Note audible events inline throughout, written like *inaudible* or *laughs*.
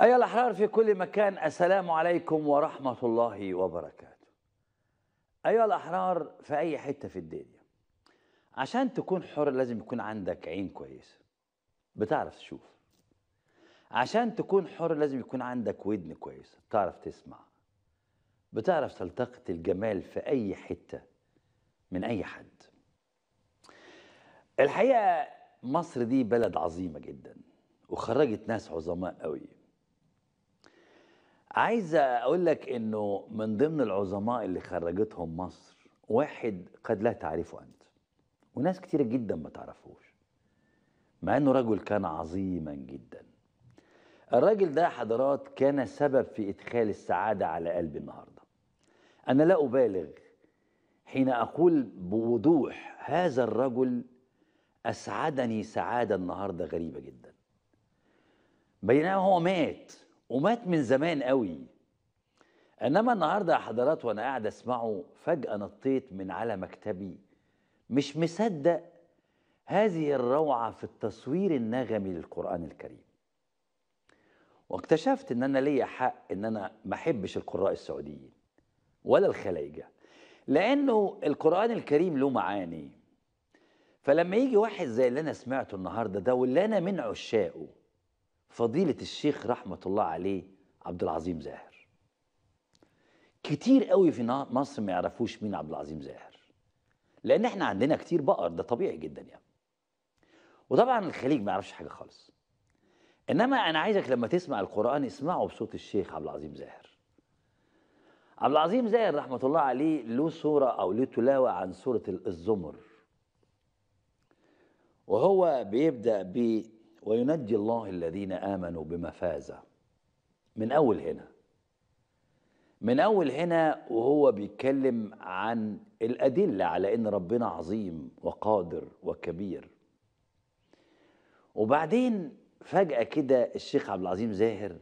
أيها الأحرار في كل مكان السلام عليكم ورحمة الله وبركاته أيها الأحرار في أي حتة في الدنيا عشان تكون حر لازم يكون عندك عين كويسة بتعرف تشوف عشان تكون حر لازم يكون عندك ودن كويسة بتعرف تسمع بتعرف تلتقط الجمال في أي حتة من أي حد الحقيقة مصر دي بلد عظيمة جدا وخرجت ناس عظماء قوي عايز اقول لك انه من ضمن العظماء اللي خرجتهم مصر واحد قد لا تعرفه انت وناس كتيره جدا ما تعرفوش مع انه رجل كان عظيما جدا الراجل ده حضرات كان سبب في ادخال السعاده على قلبي النهارده انا لا ابالغ حين اقول بوضوح هذا الرجل اسعدني سعاده النهارده غريبه جدا بينما هو مات ومات من زمان قوي انما النهارده يا حضرات وانا قاعد اسمعه فجاه نطيت من على مكتبي مش مصدق هذه الروعه في التصوير النغمي للقران الكريم واكتشفت ان انا ليا حق ان انا ما احبش القراء السعوديين ولا الخلايجه لانه القران الكريم له معاني فلما يجي واحد زي اللي انا سمعته النهارده ده واللي انا من عشاقه فضيلة الشيخ رحمة الله عليه عبد العظيم زاهر كتير قوي في مصر ما يعرفوش مين عبد العظيم زاهر لأن احنا عندنا كتير بقر ده طبيعي جدا يعني وطبعا الخليج ما يعرفش حاجة خالص إنما أنا عايزك لما تسمع القرآن اسمعه بصوت الشيخ عبد العظيم زاهر عبد العظيم زاهر رحمة الله عليه له سورة أو له تلاوة عن سورة الزمر وهو بيبدأ ب وينجي الله الذين آمنوا بمفازة من أول هنا من أول هنا وهو بيتكلم عن الأدلة على إن ربنا عظيم وقادر وكبير وبعدين فجأة كده الشيخ عبد العظيم زاهر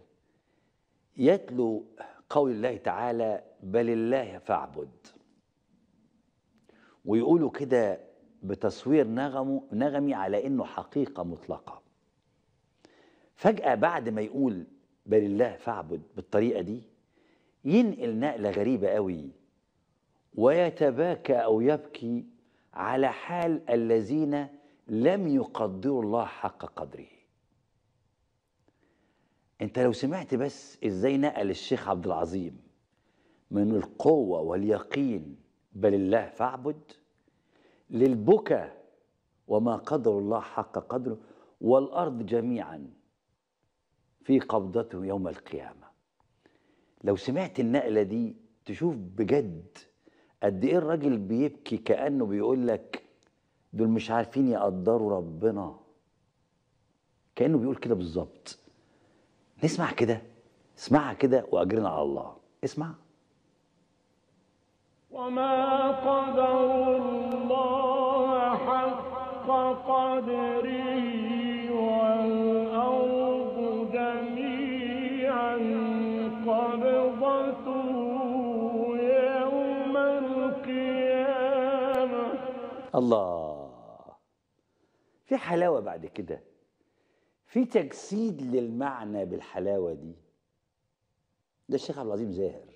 يتلو قول الله تعالى بل الله فاعبد ويقولوا كده بتصوير نغمه نغمي على انه حقيقه مطلقه فجأة بعد ما يقول بل الله فاعبد بالطريقة دي ينقل نقلة غريبة قوي ويتباكى أو يبكي على حال الذين لم يقدروا الله حق قدره انت لو سمعت بس ازاي نقل الشيخ عبد العظيم من القوة واليقين بل الله فاعبد للبكى وما قدر الله حق قدره والأرض جميعا في قبضته يوم القيامة لو سمعت النقلة دي تشوف بجد قد ايه الراجل بيبكي كأنه بيقول لك دول مش عارفين يقدروا ربنا كأنه بيقول كده بالظبط نسمع كده اسمعها كده وأجرنا على الله اسمع وما قدر الله حق قدره الله في حلاوة بعد كده في تجسيد للمعنى بالحلاوة دي ده الشيخ عبد العظيم زاهر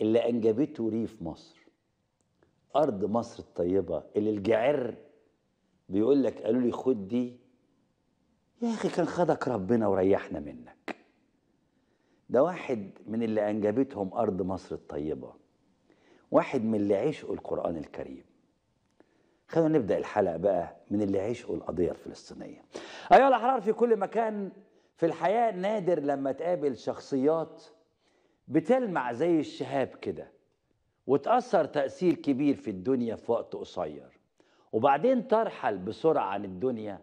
اللي أنجبته ريف مصر أرض مصر الطيبة اللي الجعر بيقول لك قالوا لي خد دي يا أخي كان خدك ربنا وريحنا منك ده واحد من اللي أنجبتهم أرض مصر الطيبة واحد من اللي عشقوا القرآن الكريم خلينا نبدأ الحلقة بقى من اللي هيشقوا القضية الفلسطينية أيها الأحرار في كل مكان في الحياة نادر لما تقابل شخصيات بتلمع زي الشهاب كده وتأثر تأثير كبير في الدنيا في وقت قصير وبعدين ترحل بسرعة عن الدنيا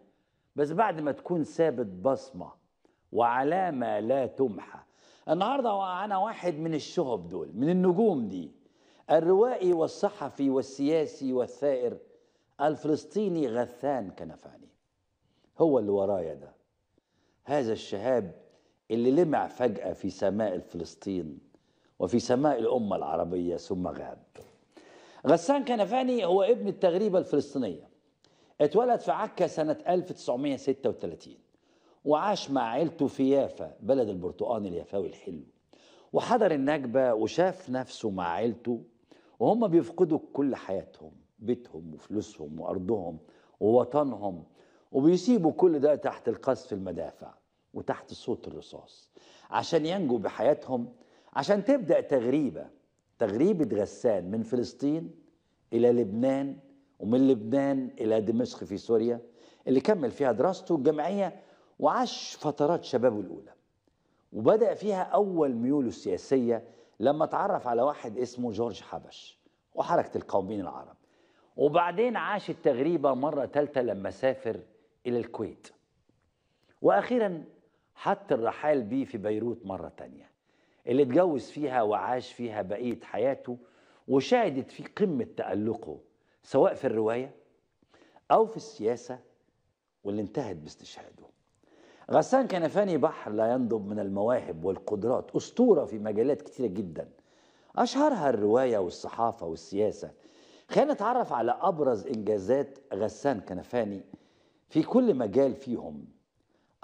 بس بعد ما تكون سابت بصمة وعلامة لا تمحى النهاردة أنا واحد من الشهب دول من النجوم دي الروائي والصحفي والسياسي والثائر الفلسطيني غثان كنفاني هو اللي ورايا ده هذا الشهاب اللي لمع فجأة في سماء فلسطين وفي سماء الأمة العربية ثم غاب غسان كنفاني هو ابن التغريبة الفلسطينية اتولد في عكا سنة 1936 وعاش مع عيلته في يافا بلد البرتقان اليافاوي الحلو وحضر النكبة وشاف نفسه مع عيلته وهم بيفقدوا كل حياتهم بيتهم وفلوسهم وأرضهم ووطنهم وبيسيبوا كل ده تحت القذف المدافع وتحت صوت الرصاص عشان ينجوا بحياتهم عشان تبدأ تغريبة تغريبة غسان من فلسطين إلى لبنان ومن لبنان إلى دمشق في سوريا اللي كمل فيها دراسته الجامعية وعاش فترات شبابه الأولى وبدأ فيها أول ميوله السياسية لما اتعرف على واحد اسمه جورج حبش وحركة القوميين العرب وبعدين عاش التغريبة مرة ثالثة لما سافر إلى الكويت وأخيرا حط الرحال بيه في بيروت مرة تانية اللي اتجوز فيها وعاش فيها بقية حياته وشهدت في قمة تألقه سواء في الرواية أو في السياسة واللي انتهت باستشهاده غسان كنفاني بحر لا ينضب من المواهب والقدرات أسطورة في مجالات كتيرة جدا أشهرها الرواية والصحافة والسياسة خلينا نتعرف على أبرز إنجازات غسان كنفاني في كل مجال فيهم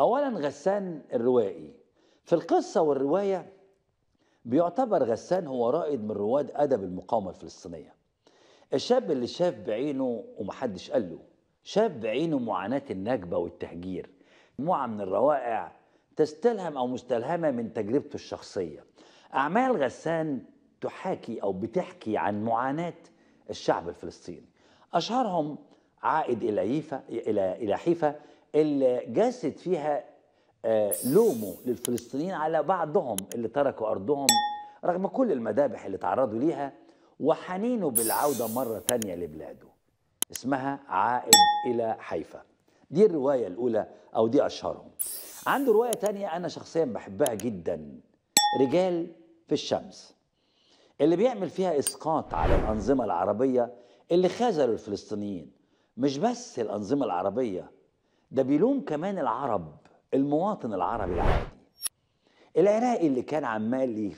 أولا غسان الروائي في القصة والرواية بيعتبر غسان هو رائد من رواد أدب المقاومة الفلسطينية الشاب اللي شاف بعينه ومحدش قال له شاف بعينه معاناة النكبة والتهجير مجموعة من الروائع تستلهم أو مستلهمة من تجربته الشخصية أعمال غسان تحاكي أو بتحكي عن معاناة الشعب الفلسطيني أشهرهم عائد إلى يفا إلى إلى حيفا اللي جسد فيها آه، لومه للفلسطينيين على بعضهم اللي تركوا أرضهم رغم كل المذابح اللي تعرضوا ليها وحنينه بالعودة مرة ثانيه لبلاده اسمها عائد إلى حيفا دي الرواية الأولى أو دي أشهرهم عنده رواية ثانيه أنا شخصيا بحبها جدا رجال في الشمس اللي بيعمل فيها اسقاط على الانظمه العربيه اللي خذلوا الفلسطينيين مش بس الانظمه العربيه ده بيلوم كمان العرب المواطن العربي العادي العراقي اللي كان عمال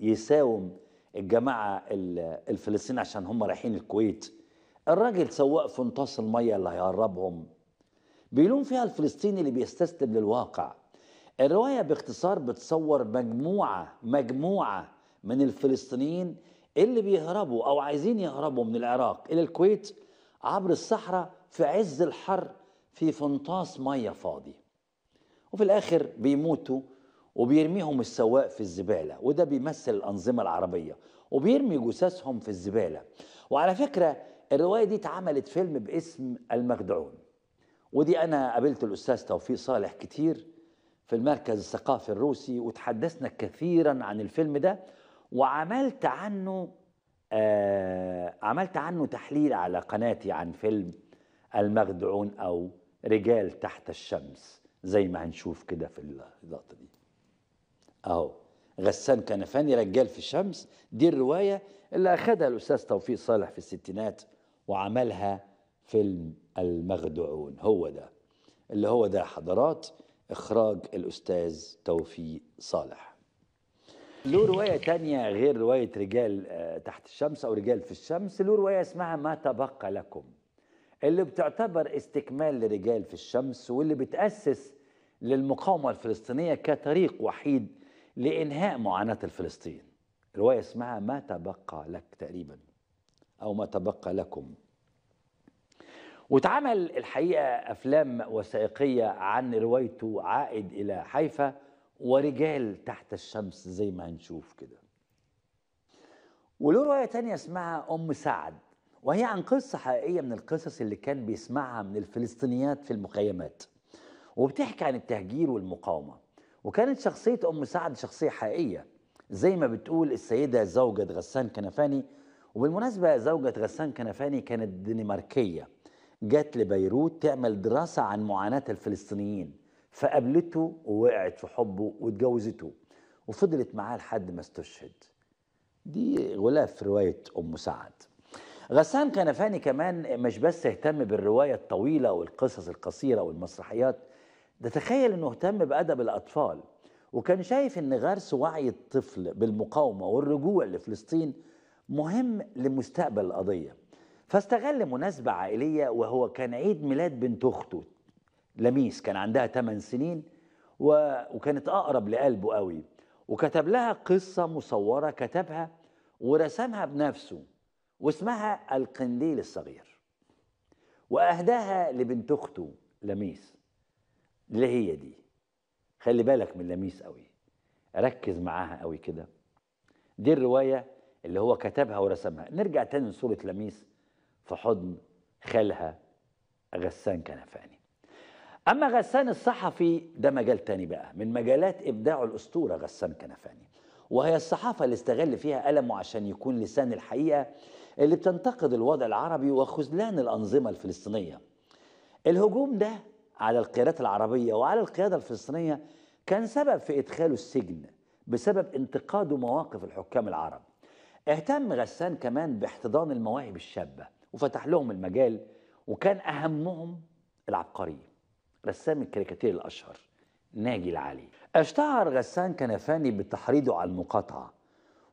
يساوم الجماعه الفلسطينيين عشان هم رايحين الكويت الراجل سواق فنطاس الميه اللي هيقربهم بيلوم فيها الفلسطيني اللي بيستسلم للواقع الروايه باختصار بتصور مجموعه مجموعه من الفلسطينيين اللي بيهربوا أو عايزين يهربوا من العراق إلى الكويت عبر الصحراء في عز الحر في فنطاس مية فاضي وفي الآخر بيموتوا وبيرميهم السواق في الزبالة وده بيمثل الأنظمة العربية وبيرمي جثثهم في الزبالة وعلى فكرة الرواية دي اتعملت فيلم باسم المخدعون ودي أنا قابلت الأستاذ توفيق صالح كتير في المركز الثقافي الروسي وتحدثنا كثيرا عن الفيلم ده وعملت عنه آه، عملت عنه تحليل على قناتي عن فيلم المخدعون او رجال تحت الشمس زي ما هنشوف كده في اللقطه دي اهو غسان كنفاني رجال في الشمس دي الروايه اللي اخذها الاستاذ توفيق صالح في الستينات وعملها فيلم المخدوعون هو ده اللي هو ده حضرات اخراج الاستاذ توفيق صالح له رواية تانية غير رواية رجال آه، تحت الشمس أو رجال في الشمس له رواية اسمها ما تبقى لكم اللي بتعتبر استكمال لرجال في الشمس واللي بتأسس للمقاومة الفلسطينية كطريق وحيد لإنهاء معاناة الفلسطين رواية اسمها ما تبقى لك تقريبا أو ما تبقى لكم واتعمل الحقيقة أفلام وثائقية عن روايته عائد إلى حيفا ورجال تحت الشمس زي ما هنشوف كده وله رواية تانية اسمها أم سعد وهي عن قصة حقيقية من القصص اللي كان بيسمعها من الفلسطينيات في المخيمات وبتحكي عن التهجير والمقاومة وكانت شخصية أم سعد شخصية حقيقية زي ما بتقول السيدة زوجة غسان كنفاني وبالمناسبة زوجة غسان كنفاني كانت دنماركية جات لبيروت تعمل دراسة عن معاناة الفلسطينيين فقابلته ووقعت في حبه واتجوزته وفضلت معاه لحد ما استشهد دي غلاف رواية أم سعد غسان كنفاني كمان مش بس اهتم بالرواية الطويلة والقصص القصيرة والمسرحيات ده تخيل انه اهتم بأدب الأطفال وكان شايف ان غرس وعي الطفل بالمقاومة والرجوع لفلسطين مهم لمستقبل القضية فاستغل مناسبة عائلية وهو كان عيد ميلاد بنت أخته لميس كان عندها 8 سنين وكانت أقرب لقلبه قوي وكتب لها قصة مصورة كتبها ورسمها بنفسه واسمها القنديل الصغير وأهداها لبنت أخته لميس اللي هي دي خلي بالك من لميس قوي ركز معاها قوي كده دي الرواية اللي هو كتبها ورسمها نرجع تاني لصورة لميس في حضن خالها غسان كنفاني أما غسان الصحفي ده مجال تاني بقى من مجالات إبداع الأسطورة غسان كنفاني وهي الصحافة اللي استغل فيها ألمه عشان يكون لسان الحقيقة اللي بتنتقد الوضع العربي وخذلان الأنظمة الفلسطينية الهجوم ده على القيادات العربية وعلى القيادة الفلسطينية كان سبب في إدخاله السجن بسبب انتقاده مواقف الحكام العرب اهتم غسان كمان باحتضان المواهب الشابة وفتح لهم المجال وكان أهمهم العبقرية رسام الكاريكاتير الأشهر ناجي العلي اشتهر غسان كنفاني بتحريضه على المقاطعة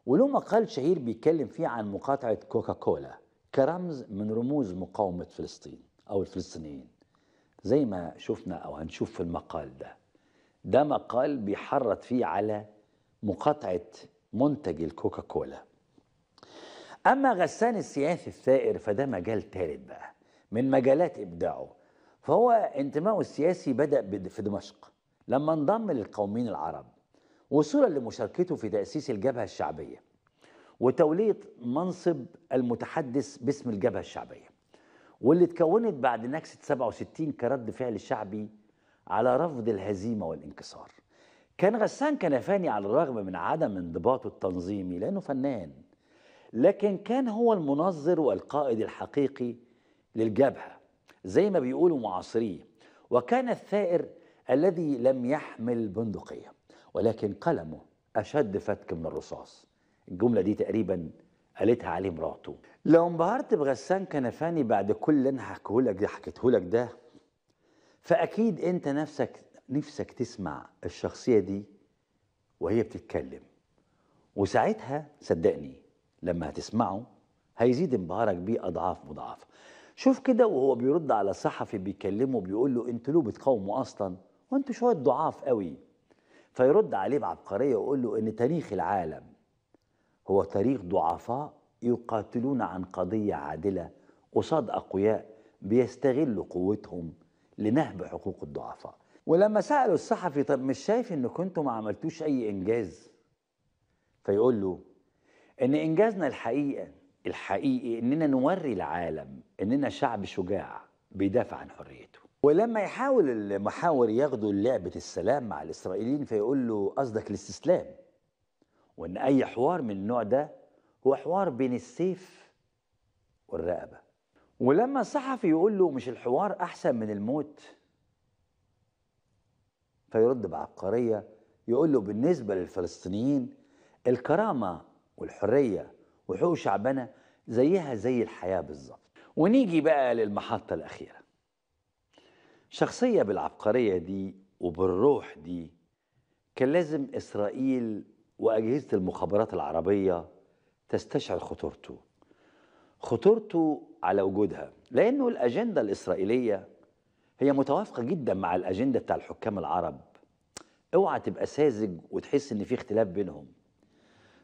وله مقال شهير بيتكلم فيه عن مقاطعة كوكا كولا كرمز من رموز مقاومة فلسطين أو الفلسطينيين زي ما شفنا أو هنشوف في المقال ده ده مقال بيحرض فيه على مقاطعة منتج الكوكا كولا أما غسان السياسي الثائر فده مجال تالت بقى من مجالات إبداعه فهو انتمائه السياسي بدأ في دمشق لما انضم للقوميين العرب وصولا لمشاركته في تأسيس الجبهة الشعبية وتولية منصب المتحدث باسم الجبهة الشعبية واللي تكونت بعد نكسة 67 كرد فعل شعبي على رفض الهزيمة والانكسار كان غسان كنفاني على الرغم من عدم انضباطه التنظيمي لأنه فنان لكن كان هو المنظر والقائد الحقيقي للجبهة زي ما بيقولوا معاصريه وكان الثائر الذي لم يحمل بندقيه ولكن قلمه اشد فتك من الرصاص الجمله دي تقريبا قالتها عليه مراته لو انبهرت بغسان كنفاني بعد كل اللي انا هحكيهولك ده حكيتهولك ده فاكيد انت نفسك نفسك تسمع الشخصيه دي وهي بتتكلم وساعتها صدقني لما هتسمعه هيزيد انبهارك بيه اضعاف مضاعفه شوف كده وهو بيرد على صحفي بيكلمه بيقول له انتوا ليه بتقاوموا اصلا وانتوا شويه ضعاف قوي فيرد عليه بعبقريه ويقول له ان تاريخ العالم هو تاريخ ضعفاء يقاتلون عن قضيه عادله قصاد اقوياء بيستغلوا قوتهم لنهب حقوق الضعفاء ولما سالوا الصحفي طب مش شايف ان كنتوا ما عملتوش اي انجاز فيقول له ان انجازنا الحقيقه الحقيقي اننا نوري العالم اننا شعب شجاع بيدافع عن حريته ولما يحاول المحاور ياخدوا لعبة السلام مع الإسرائيليين فيقول له قصدك الاستسلام وإن أي حوار من النوع ده هو حوار بين السيف والرقبة ولما صحفي يقول له مش الحوار أحسن من الموت فيرد بعبقرية يقول له بالنسبة للفلسطينيين الكرامة والحرية وحقوق شعبنا زيها زي الحياة بالظبط ونيجي بقى للمحطة الأخيرة شخصية بالعبقرية دي وبالروح دي كان لازم إسرائيل وأجهزة المخابرات العربية تستشعر خطورته خطورته على وجودها لأنه الأجندة الإسرائيلية هي متوافقة جدا مع الأجندة بتاع الحكام العرب اوعى تبقى ساذج وتحس إن في اختلاف بينهم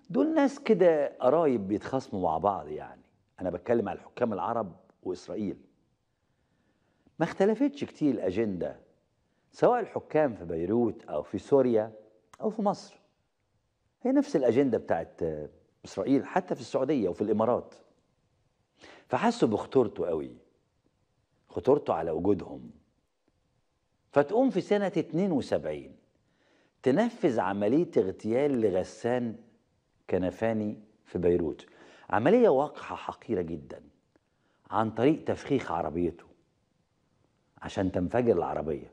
دول ناس كده قرايب بيتخاصموا مع بعض يعني انا بتكلم على الحكام العرب واسرائيل ما اختلفتش كتير الاجنده سواء الحكام في بيروت او في سوريا او في مصر هي نفس الاجنده بتاعت اسرائيل حتى في السعوديه وفي الامارات فحسوا بخطورته قوي خطورته على وجودهم فتقوم في سنه 72 تنفذ عمليه اغتيال لغسان كنفاني في بيروت عملية وقحة حقيرة جدا عن طريق تفخيخ عربيته عشان تنفجر العربية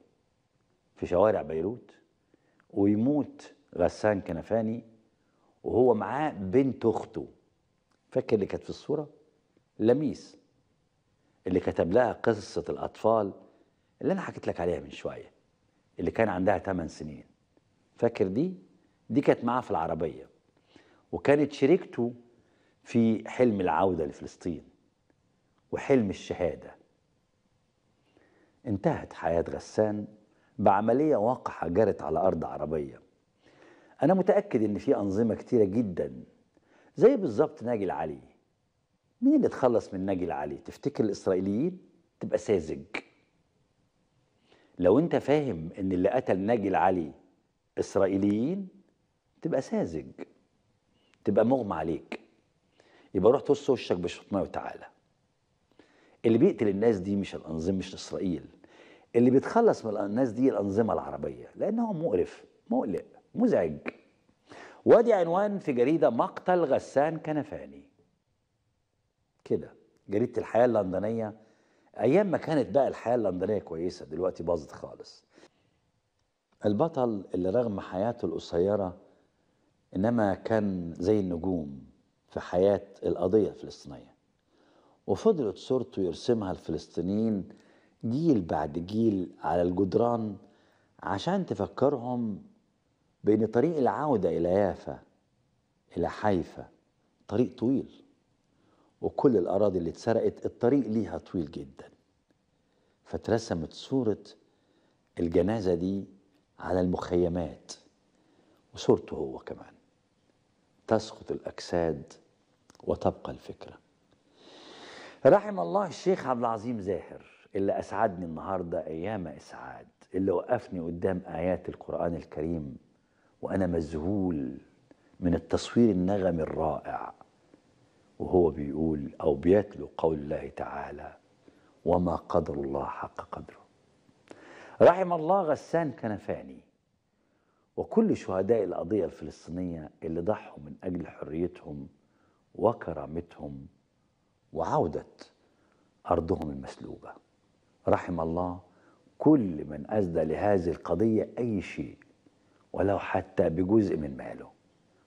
في شوارع بيروت ويموت غسان كنفاني وهو معاه بنت أخته فاكر اللي كانت في الصورة؟ لميس اللي كتب لها قصة الأطفال اللي أنا حكيت لك عليها من شوية اللي كان عندها 8 سنين فاكر دي؟ دي كانت معاه في العربية وكانت شريكته في حلم العودة لفلسطين وحلم الشهادة انتهت حياة غسان بعملية واقحة جرت على أرض عربية أنا متأكد إن في أنظمة كتيرة جدا زي بالظبط ناجي العلي مين اللي اتخلص من ناجي العلي تفتكر الإسرائيليين تبقى ساذج لو أنت فاهم إن اللي قتل ناجي العلي إسرائيليين تبقى ساذج تبقى مغمى عليك يبقى روح تبص وشك بشوط ميه وتعالى اللي بيقتل الناس دي مش الانظمه مش اسرائيل اللي بيتخلص من الناس دي الانظمه العربيه لانه مقرف مقلق مزعج وادي عنوان في جريده مقتل غسان كنفاني كده جريده الحياه اللندنيه ايام ما كانت بقى الحياه اللندنيه كويسه دلوقتي باظت خالص البطل اللي رغم حياته القصيره إنما كان زي النجوم في حياة القضية الفلسطينية وفضلت صورته يرسمها الفلسطينيين جيل بعد جيل على الجدران عشان تفكرهم بأن طريق العودة إلى يافا إلى حيفا طريق طويل وكل الأراضي اللي اتسرقت الطريق ليها طويل جدا فترسمت صورة الجنازة دي على المخيمات وصورته هو كمان تسقط الأجساد وتبقى الفكرة رحم الله الشيخ عبد العظيم زاهر اللي أسعدني النهاردة أيام إسعاد اللي وقفني قدام آيات القرآن الكريم وأنا مذهول من التصوير النغمي الرائع وهو بيقول أو بيتلو قول الله تعالى وما قدر الله حق قدره رحم الله غسان كنفاني وكل شهداء القضية الفلسطينية اللي ضحوا من أجل حريتهم وكرامتهم وعودة أرضهم المسلوبة رحم الله كل من أسدى لهذه القضية أي شيء ولو حتى بجزء من ماله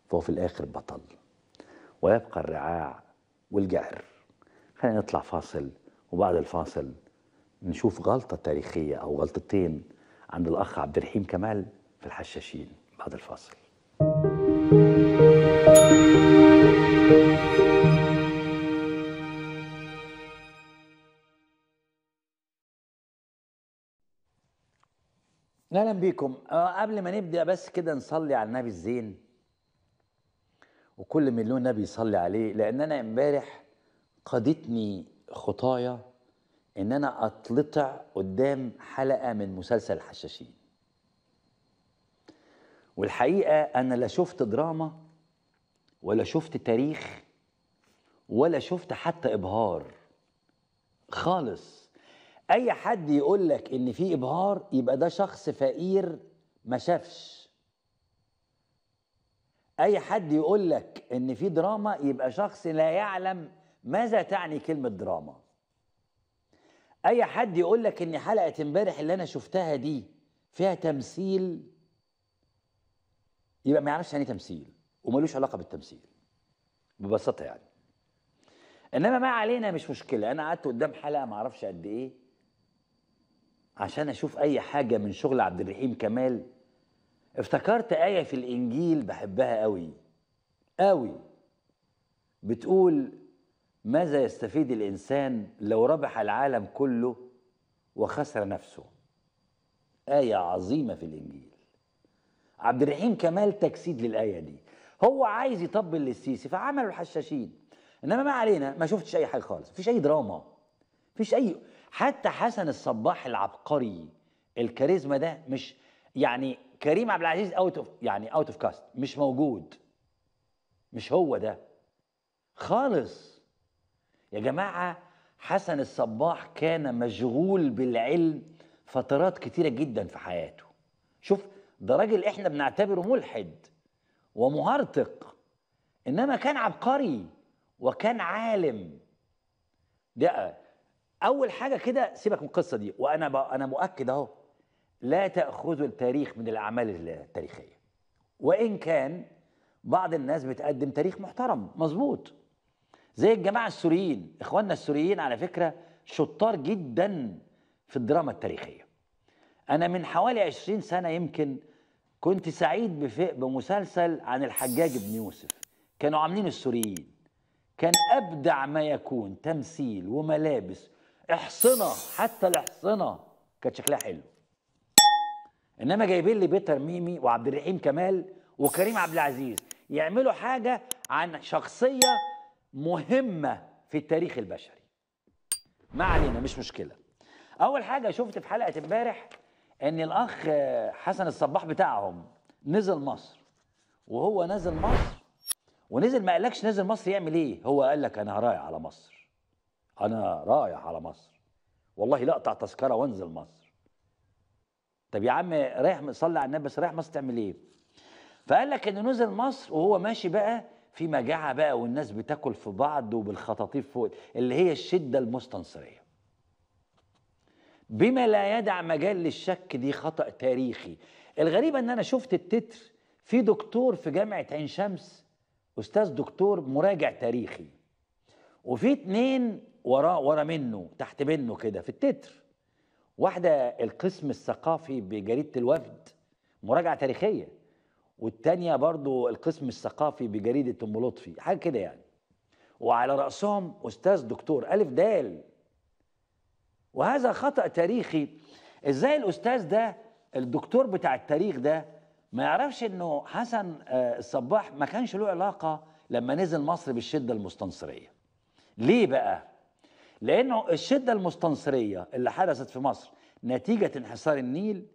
فهو في الآخر بطل ويبقى الرعاع والجعر خلينا نطلع فاصل وبعد الفاصل نشوف غلطة تاريخية أو غلطتين عند الأخ عبد الرحيم كمال في الحشاشين بعد الفاصل اهلا بيكم أه قبل ما نبدا بس كده نصلي على النبي الزين وكل مليون نبي يصلي عليه لان انا امبارح قادتني خطايا ان انا اتلطع قدام حلقه من مسلسل الحشاشين والحقيقه انا لا شفت دراما ولا شفت تاريخ ولا شفت حتى ابهار خالص اي حد يقول لك ان في ابهار يبقى ده شخص فقير ما شافش اي حد يقول لك ان في دراما يبقى شخص لا يعلم ماذا تعني كلمه دراما اي حد يقول لك ان حلقه امبارح اللي انا شفتها دي فيها تمثيل يبقى ما يعرفش يعني إيه تمثيل وملوش علاقه بالتمثيل ببساطه يعني انما ما علينا مش مشكله انا قعدت قدام حلقه ما اعرفش قد ايه عشان اشوف اي حاجه من شغل عبد الرحيم كمال افتكرت ايه في الانجيل بحبها قوي قوي بتقول ماذا يستفيد الانسان لو ربح العالم كله وخسر نفسه ايه عظيمه في الانجيل عبد الرحيم كمال تجسيد للايه دي هو عايز يطبل للسيسي فعملوا الحشاشين انما ما علينا ما شفتش اي حاجه خالص مفيش اي دراما مفيش اي حتى حسن الصباح العبقري الكاريزما ده مش يعني كريم عبد العزيز اوت اوف يعني اوت اوف كاست مش موجود مش هو ده خالص يا جماعه حسن الصباح كان مشغول بالعلم فترات كتيره جدا في حياته شوف ده راجل احنا بنعتبره ملحد ومهرطق انما كان عبقري وكان عالم ده اول حاجه كده سيبك من القصه دي وانا انا مؤكد اهو لا تاخذوا التاريخ من الاعمال التاريخيه وان كان بعض الناس بتقدم تاريخ محترم مظبوط زي الجماعه السوريين اخواننا السوريين على فكره شطار جدا في الدراما التاريخيه انا من حوالي 20 سنه يمكن كنت سعيد بمسلسل عن الحجاج بن يوسف كانوا عاملين السوريين كان ابدع ما يكون تمثيل وملابس احصنه حتى الاحصنه كانت شكلها حلو انما جايبين لي بيتر ميمي وعبد الرحيم كمال وكريم عبد العزيز يعملوا حاجه عن شخصيه مهمه في التاريخ البشري ما علينا مش مشكله اول حاجه شفت في حلقه امبارح ان الاخ حسن الصباح بتاعهم نزل مصر وهو نزل مصر ونزل ما قالكش نزل مصر يعمل ايه هو قال لك انا رايح على مصر انا رايح على مصر والله لا اقطع تذكره وانزل مصر طب يا عم رايح صلي على النبي بس رايح مصر تعمل ايه فقال لك انه نزل مصر وهو ماشي بقى في مجاعه بقى والناس بتاكل في بعض وبالخطاطيف فوق اللي هي الشده المستنصريه بما لا يدع مجال للشك دي خطأ تاريخي الغريب ان انا شفت التتر في دكتور في جامعة عين شمس استاذ دكتور مراجع تاريخي وفي اتنين ورا ورا منه تحت منه كده في التتر واحدة القسم الثقافي بجريدة الوفد مراجعة تاريخية والتانية برضو القسم الثقافي بجريدة أم لطفي حاجة كده يعني وعلى رأسهم أستاذ دكتور ألف دال وهذا خطأ تاريخي ازاي الأستاذ ده الدكتور بتاع التاريخ ده ما يعرفش انه حسن آه، الصباح ما كانش له علاقة لما نزل مصر بالشدة المستنصرية ليه بقى؟ لأنه الشدة المستنصرية اللي حدثت في مصر نتيجة انحسار النيل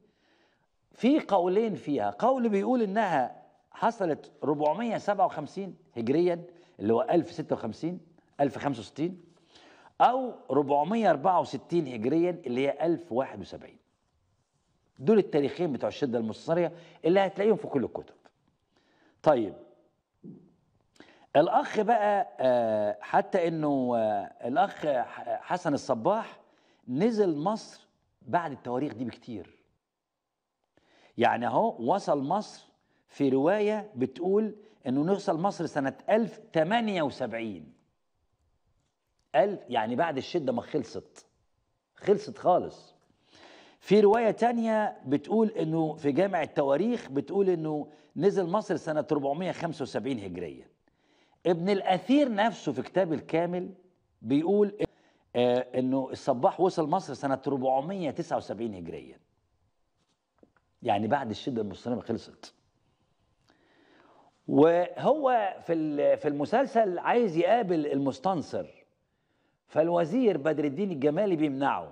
في قولين فيها قول بيقول انها حصلت 457 هجريا اللي هو 1056 1065 أو 464 هجريا اللي هي 1071 دول التاريخين بتوع الشدة المصرية اللي هتلاقيهم في كل الكتب طيب الأخ بقى آه، حتى أنه آه، الأخ حسن الصباح نزل مصر بعد التواريخ دي بكتير يعني اهو وصل مصر في رواية بتقول أنه نوصل مصر سنة 1078 قال يعني بعد الشدة ما خلصت خلصت خالص في رواية تانية بتقول انه في جامع التواريخ بتقول انه نزل مصر سنة 475 هجرية ابن الأثير نفسه في كتاب الكامل بيقول آه، انه الصباح وصل مصر سنة 479 هجريا يعني بعد الشدة المصريه خلصت وهو في في المسلسل عايز يقابل المستنصر فالوزير بدر الدين الجمالي بيمنعه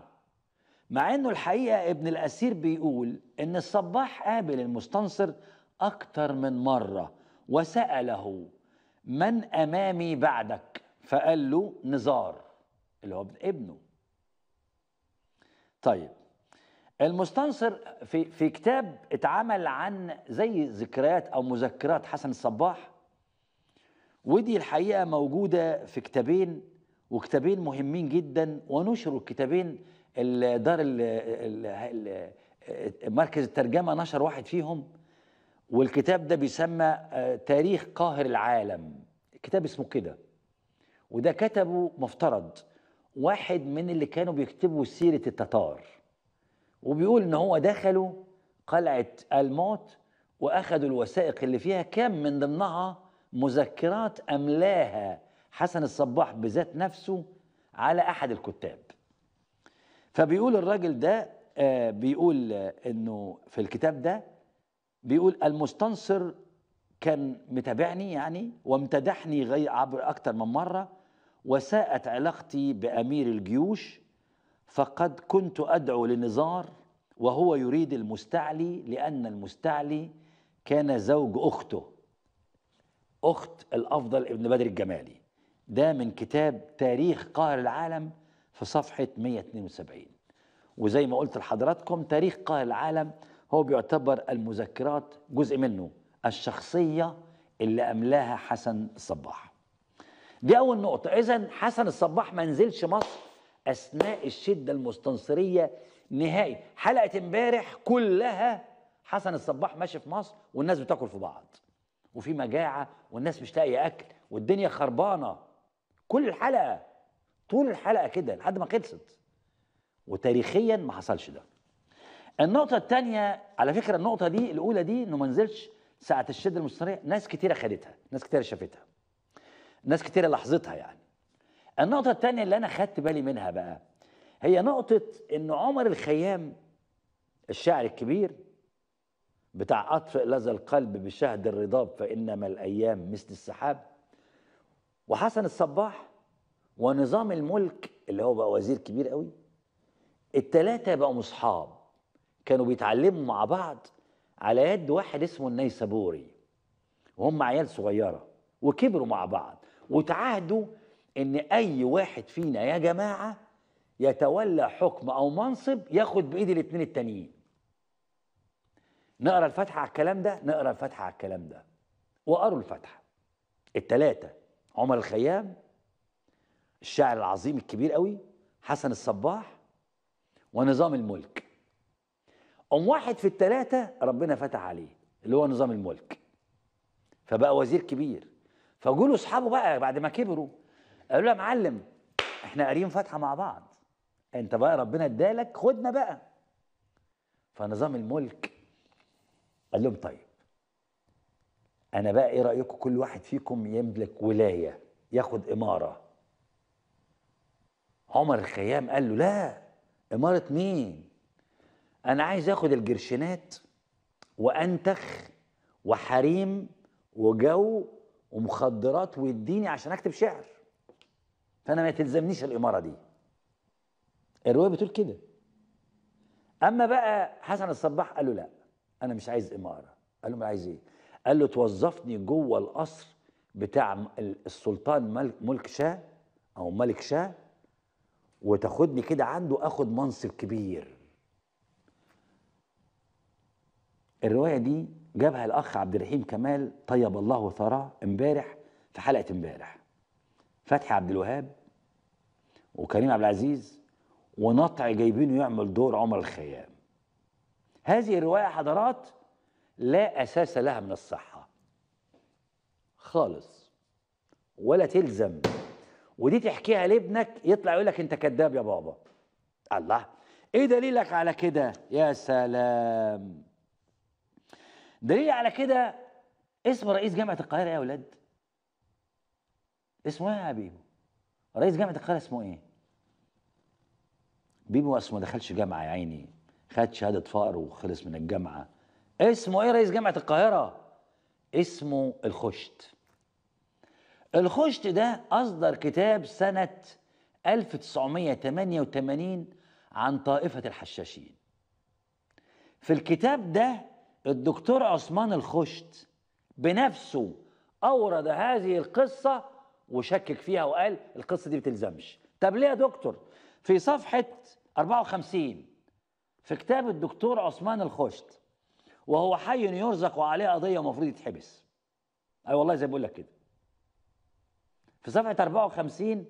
مع انه الحقيقه ابن الاسير بيقول ان الصباح قابل المستنصر اكتر من مره وساله من امامي بعدك فقال له نزار اللي هو ابنه طيب المستنصر في في كتاب اتعمل عن زي ذكريات او مذكرات حسن الصباح ودي الحقيقه موجوده في كتابين وكتابين مهمين جدا ونشروا الكتابين دار مركز الترجمه نشر واحد فيهم والكتاب ده بيسمى آه، تاريخ قاهر العالم كتاب اسمه كده وده كتبه مفترض واحد من اللي كانوا بيكتبوا سيره التتار وبيقول ان هو دخلوا قلعه الموت واخذوا الوثائق اللي فيها كان من ضمنها مذكرات املاها حسن الصباح بذات نفسه على احد الكتاب فبيقول الراجل ده آه، بيقول آه، انه في الكتاب ده بيقول المستنصر كان متابعني يعني وامتدحني غير عبر اكتر من مره وساءت علاقتي بامير الجيوش فقد كنت ادعو لنزار وهو يريد المستعلي لان المستعلي كان زوج اخته اخت الافضل ابن بدر الجمالي ده من كتاب تاريخ قاهر العالم في صفحة 172 وزي ما قلت لحضراتكم تاريخ قاهر العالم هو بيعتبر المذكرات جزء منه الشخصية اللي أملاها حسن الصباح دي أول نقطة إذا حسن الصباح ما نزلش مصر أثناء الشدة المستنصرية نهائي حلقة امبارح كلها حسن الصباح ماشي في مصر والناس بتاكل في بعض وفي مجاعة والناس مش لاقية أكل والدنيا خربانة كل الحلقه طول الحلقه كده لحد ما خلصت وتاريخيا ما حصلش ده النقطه الثانيه على فكره النقطه دي الاولى دي انه ما نزلش ساعه الشده المستمره ناس كتيره خدتها ناس كتيره شافتها ناس كتيره لاحظتها يعني النقطه الثانيه اللي انا خدت بالي منها بقى هي نقطه ان عمر الخيام الشاعر الكبير بتاع اطفئ لذا القلب بشهد الرضاب فانما الايام مثل السحاب وحسن الصباح ونظام الملك اللي هو بقى وزير كبير قوي التلاتة بقوا مصحاب كانوا بيتعلموا مع بعض على يد واحد اسمه النيسابوري وهم عيال صغيرة وكبروا مع بعض وتعهدوا ان اي واحد فينا يا جماعة يتولى حكم او منصب ياخد بايد الاتنين التانيين نقرا الفاتحة على الكلام ده نقرا الفاتحة على الكلام ده وقروا الفاتحة التلاتة عمر الخيام الشاعر العظيم الكبير قوي حسن الصباح ونظام الملك قام واحد في الثلاثة ربنا فتح عليه اللي هو نظام الملك فبقى وزير كبير فجوا له اصحابه بقى بعد ما كبروا قالوا له يا معلم احنا قاريين فاتحه مع بعض انت بقى ربنا ادالك خدنا بقى فنظام الملك قال لهم طيب انا بقى ايه رايكم كل واحد فيكم يملك ولايه ياخد اماره عمر الخيام قال له لا اماره مين انا عايز اخد الجرشنات وانتخ وحريم وجو ومخدرات واديني عشان اكتب شعر فانا ما تلزمنيش الاماره دي الروايه بتقول كده اما بقى حسن الصباح قال له لا انا مش عايز اماره قال له ما عايز ايه قال له توظفني جوه القصر بتاع السلطان ملك شاه او ملك شاه وتاخدني كده عنده اخد منصب كبير الروايه دي جابها الاخ عبد الرحيم كمال طيب الله ثراه امبارح في حلقه امبارح فتحي عبد الوهاب وكريم عبد العزيز ونطع جايبينه يعمل دور عمر الخيام هذه الروايه حضرات لا أساس لها من الصحة خالص ولا تلزم ودي تحكيها لابنك يطلع يقول لك انت كذاب يا بابا الله ايه دليلك على كده يا سلام دليل على كده اسم رئيس جامعه القاهره ايه يا اولاد اسمه ايه يا بيبو رئيس جامعه القاهره اسمه ايه بيبو اصلا ما دخلش جامعه يا عيني خد شهاده فقر وخلص من الجامعه اسمه ايه رئيس جامعه القاهره اسمه الخشت الخشت ده اصدر كتاب سنه 1988 عن طائفه الحشاشين في الكتاب ده الدكتور عثمان الخشت بنفسه اورد هذه القصه وشكك فيها وقال القصه دي بتلزمش طب ليه يا دكتور في صفحه 54 في كتاب الدكتور عثمان الخشت وهو حي يرزق وعليه قضيه ومفروض يتحبس اي أيوة والله زي بقول لك كده في صفحه 54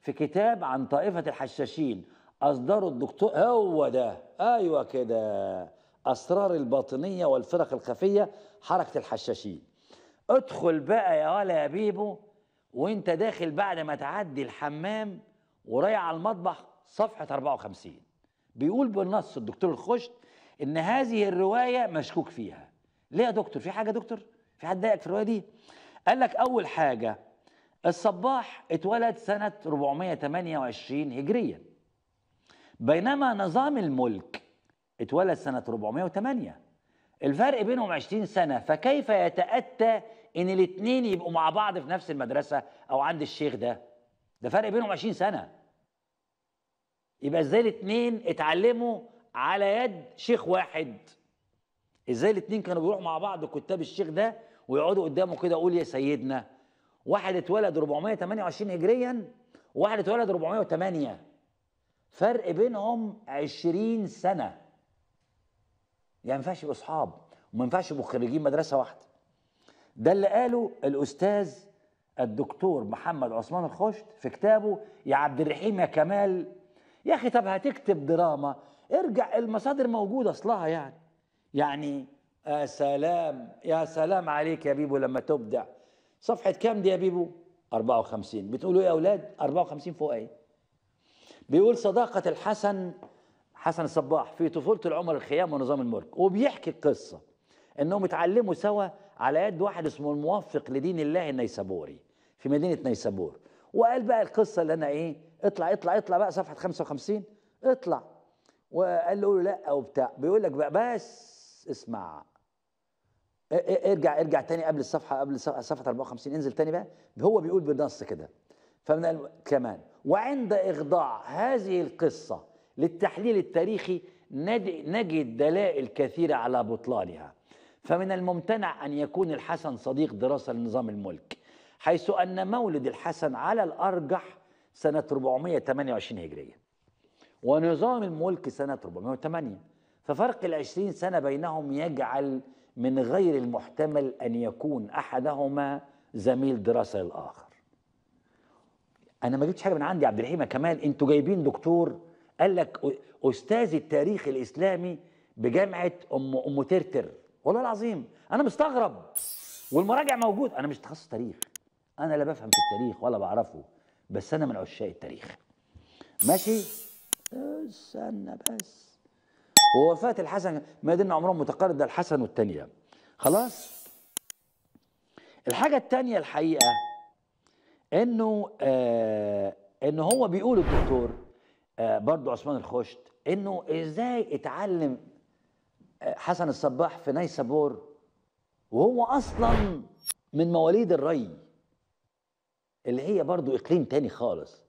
في كتاب عن طائفه الحشاشين اصدره الدكتور هو ده ايوه كده اسرار الباطنيه والفرق الخفيه حركه الحشاشين ادخل بقى يا ولا يا بيبو وانت داخل بعد ما تعدي الحمام ورايح على المطبخ صفحه 54 بيقول بالنص الدكتور الخشت ان هذه الروايه مشكوك فيها ليه يا دكتور في حاجه دكتور في حد ضايقك في الروايه دي قال لك اول حاجه الصباح اتولد سنه 428 هجريه بينما نظام الملك اتولد سنه 408 الفرق بينهم 20 سنه فكيف يتاتى ان الاثنين يبقوا مع بعض في نفس المدرسه او عند الشيخ ده ده فرق بينهم 20 سنه يبقى ازاي الاثنين اتعلموا على يد شيخ واحد ازاي الاثنين كانوا بيروحوا مع بعض كتاب الشيخ ده ويقعدوا قدامه كده يقول يا سيدنا واحد اتولد 428 هجريا وواحد اتولد 408 فرق بينهم 20 سنه يعني ما ينفعش يبقوا اصحاب وما ينفعش يبقوا خريجين مدرسه واحده ده اللي قاله الاستاذ الدكتور محمد عثمان الخشت في كتابه يا عبد الرحيم يا كمال يا اخي طب هتكتب دراما ارجع المصادر موجوده اصلها يعني يعني يا آه، سلام يا سلام عليك يا بيبو لما تبدع صفحه كام دي يا بيبو 54 بتقولوا ايه يا اولاد 54 فوق ايه بيقول صداقه الحسن حسن الصباح في طفوله العمر الخيام ونظام الملك وبيحكي القصه انهم اتعلموا سوا على يد واحد اسمه الموفق لدين الله النيسابوري في مدينه نيسابور وقال بقى القصه اللي انا ايه اطلع اطلع اطلع بقى صفحه 55 اطلع وقال له لا وبتاع بيقول لك بقى بس اسمع ارجع ارجع تاني قبل الصفحه قبل صفحة 54 انزل تاني بقى هو بيقول بالنص كده فمن كمان وعند اخضاع هذه القصه للتحليل التاريخي نجد دلائل كثيره على بطلانها فمن الممتنع ان يكون الحسن صديق دراسه لنظام الملك حيث ان مولد الحسن على الارجح سنه 428 هجريه ونظام الملك سنة 408 ففرق العشرين سنة بينهم يجعل من غير المحتمل أن يكون أحدهما زميل دراسة للآخر أنا ما جبتش حاجة من عندي عبد الرحيم كمال أنتوا جايبين دكتور قال لك أستاذ التاريخ الإسلامي بجامعة أم أم ترتر والله العظيم أنا مستغرب والمراجع موجود أنا مش تخصص تاريخ أنا لا بفهم في التاريخ ولا بعرفه بس أنا من عشاق التاريخ ماشي استنى بس ووفاة الحسن ما دلنا عمرهم متقارب ده الحسن والتانية خلاص الحاجة التانية الحقيقة انه آه ان هو بيقول الدكتور آه برضو عثمان الخشت انه ازاي اتعلم آه، حسن الصباح في نيسابور وهو اصلا من مواليد الري اللي هي برضو اقليم تاني خالص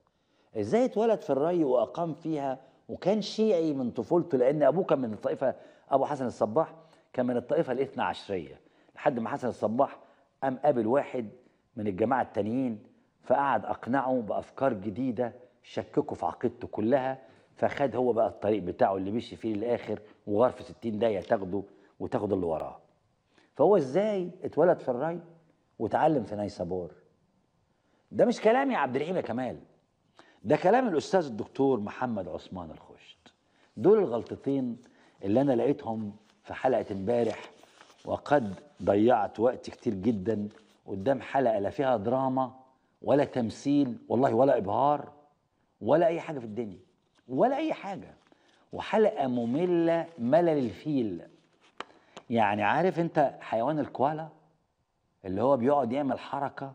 ازاي اتولد في الري واقام فيها وكان شيعي من طفولته لان ابوه كان من الطائفه ابو حسن الصباح كان من الطائفه الاثنى عشريه لحد ما حسن الصباح قام قابل واحد من الجماعه التانيين فقعد اقنعه بافكار جديده شككه في عقيدته كلها فخد هو بقى الطريق بتاعه اللي مشي فيه للاخر وغرف 60 دايه تاخده وتاخد اللي وراه فهو ازاي اتولد في الري وتعلم في نيسابور ده مش كلامي يا عبد الرحيم يا كمال ده كلام الاستاذ الدكتور محمد عثمان الخشت دول الغلطتين اللي انا لقيتهم في حلقه امبارح وقد ضيعت وقت كتير جدا قدام حلقه لا فيها دراما ولا تمثيل والله ولا ابهار ولا اي حاجه في الدنيا ولا اي حاجه وحلقه ممله ملل الفيل يعني عارف انت حيوان الكوالا اللي هو بيقعد يعمل حركه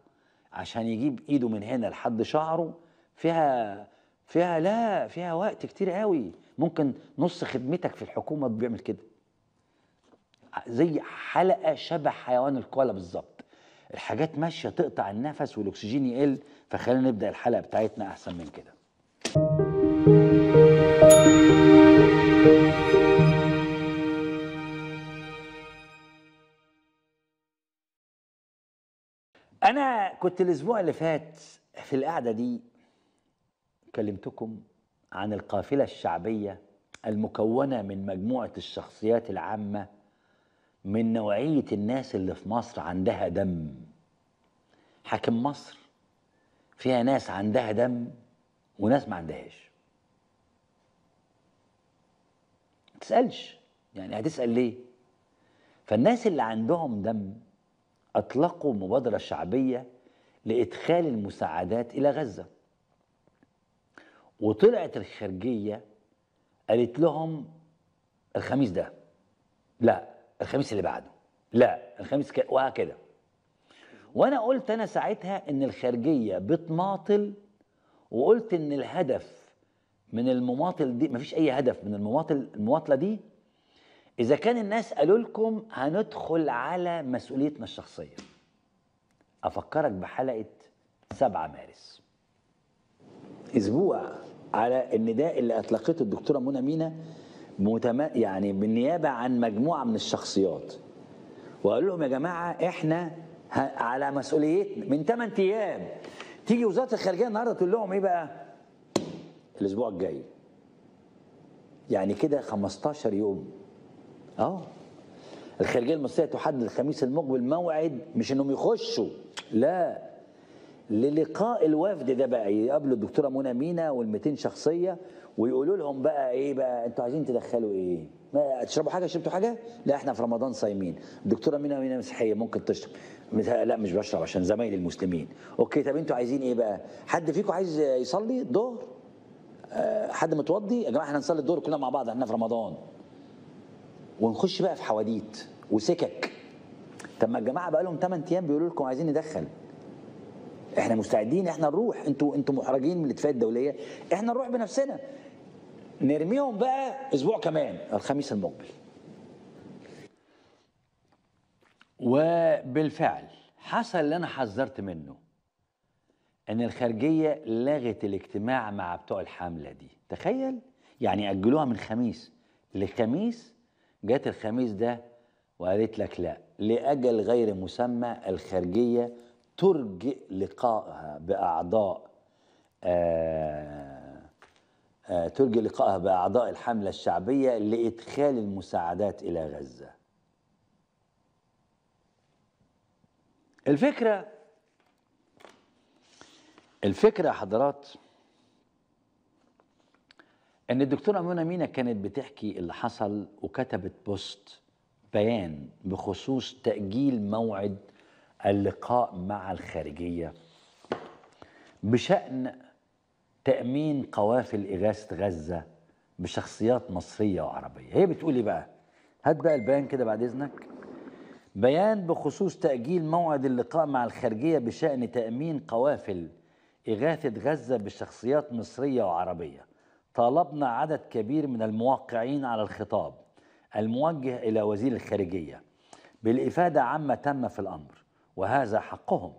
عشان يجيب ايده من هنا لحد شعره فيها فيها لا فيها وقت كتير قوي ممكن نص خدمتك في الحكومه بيعمل كده زي حلقه شبه حيوان الكوالا بالظبط الحاجات ماشيه تقطع النفس والاكسجين يقل فخلينا نبدا الحلقه بتاعتنا احسن من كده انا كنت الاسبوع اللي فات في القعده دي كلمتكم عن القافلة الشعبية المكونة من مجموعة الشخصيات العامة من نوعية الناس اللي في مصر عندها دم حاكم مصر فيها ناس عندها دم وناس ما عندهاش ما تسألش يعني هتسأل ليه فالناس اللي عندهم دم أطلقوا مبادرة شعبية لإدخال المساعدات إلى غزة وطلعت الخارجيه قالت لهم الخميس ده لا الخميس اللي بعده لا الخميس ك... وهكذا وانا قلت انا ساعتها ان الخارجيه بتماطل وقلت ان الهدف من المماطل دي مفيش اي هدف من المماطل المماطله دي اذا كان الناس قالوا لكم هندخل على مسؤوليتنا الشخصيه افكرك بحلقه 7 مارس اسبوع على النداء اللي اطلقته الدكتوره منى مينا متم... يعني بالنيابه عن مجموعه من الشخصيات وقال لهم يا جماعه احنا ه... على مسؤوليتنا من 8 ايام تيجي وزاره الخارجيه النهارده تقول لهم ايه بقى؟ الاسبوع الجاي يعني كده 15 يوم اه الخارجيه المصريه تحدد الخميس المقبل موعد مش انهم يخشوا لا للقاء الوفد ده بقى يقابلوا الدكتوره منى مينا وال 200 شخصيه ويقولوا لهم بقى ايه بقى انتوا عايزين تدخلوا ايه؟ ما تشربوا حاجه شربتوا حاجه؟ لا احنا في رمضان صايمين، الدكتوره منى مينا مسيحيه ممكن تشرب لا مش بشرب عشان زمايلي المسلمين، اوكي طب انتوا عايزين ايه بقى؟ حد فيكم عايز يصلي الظهر؟ أه حد متوضي؟ يا جماعه احنا هنصلي الظهر كلنا مع بعض احنا في رمضان. ونخش بقى في حواديت وسكك. طب ما الجماعه بقى لهم 8 ايام بيقولوا لكم عايزين ندخل احنا مستعدين احنا نروح انتوا انتوا محرجين من الاتفاقيه الدوليه احنا نروح بنفسنا نرميهم بقى اسبوع كمان الخميس المقبل وبالفعل حصل اللي انا حذرت منه ان الخارجيه لغت الاجتماع مع بتوع الحمله دي تخيل يعني اجلوها من خميس لخميس جت الخميس ده وقالت لك لا لاجل غير مسمى الخارجيه ترجئ لقائها بأعضاء آه، آه، ترجئ لقائها بأعضاء الحملة الشعبية لإدخال المساعدات إلى غزة الفكرة الفكرة حضرات ان الدكتوره منى مينا كانت بتحكي اللي حصل وكتبت بوست بيان بخصوص تاجيل موعد اللقاء مع الخارجية بشأن تأمين قوافل إغاثة غزة بشخصيات مصرية وعربية هي بتقول إيه بقى هات بقى البيان كده بعد إذنك بيان بخصوص تأجيل موعد اللقاء مع الخارجية بشأن تأمين قوافل إغاثة غزة بشخصيات مصرية وعربية طالبنا عدد كبير من الموقعين على الخطاب الموجه إلى وزير الخارجية بالإفادة عما تم في الأمر وهذا حقهم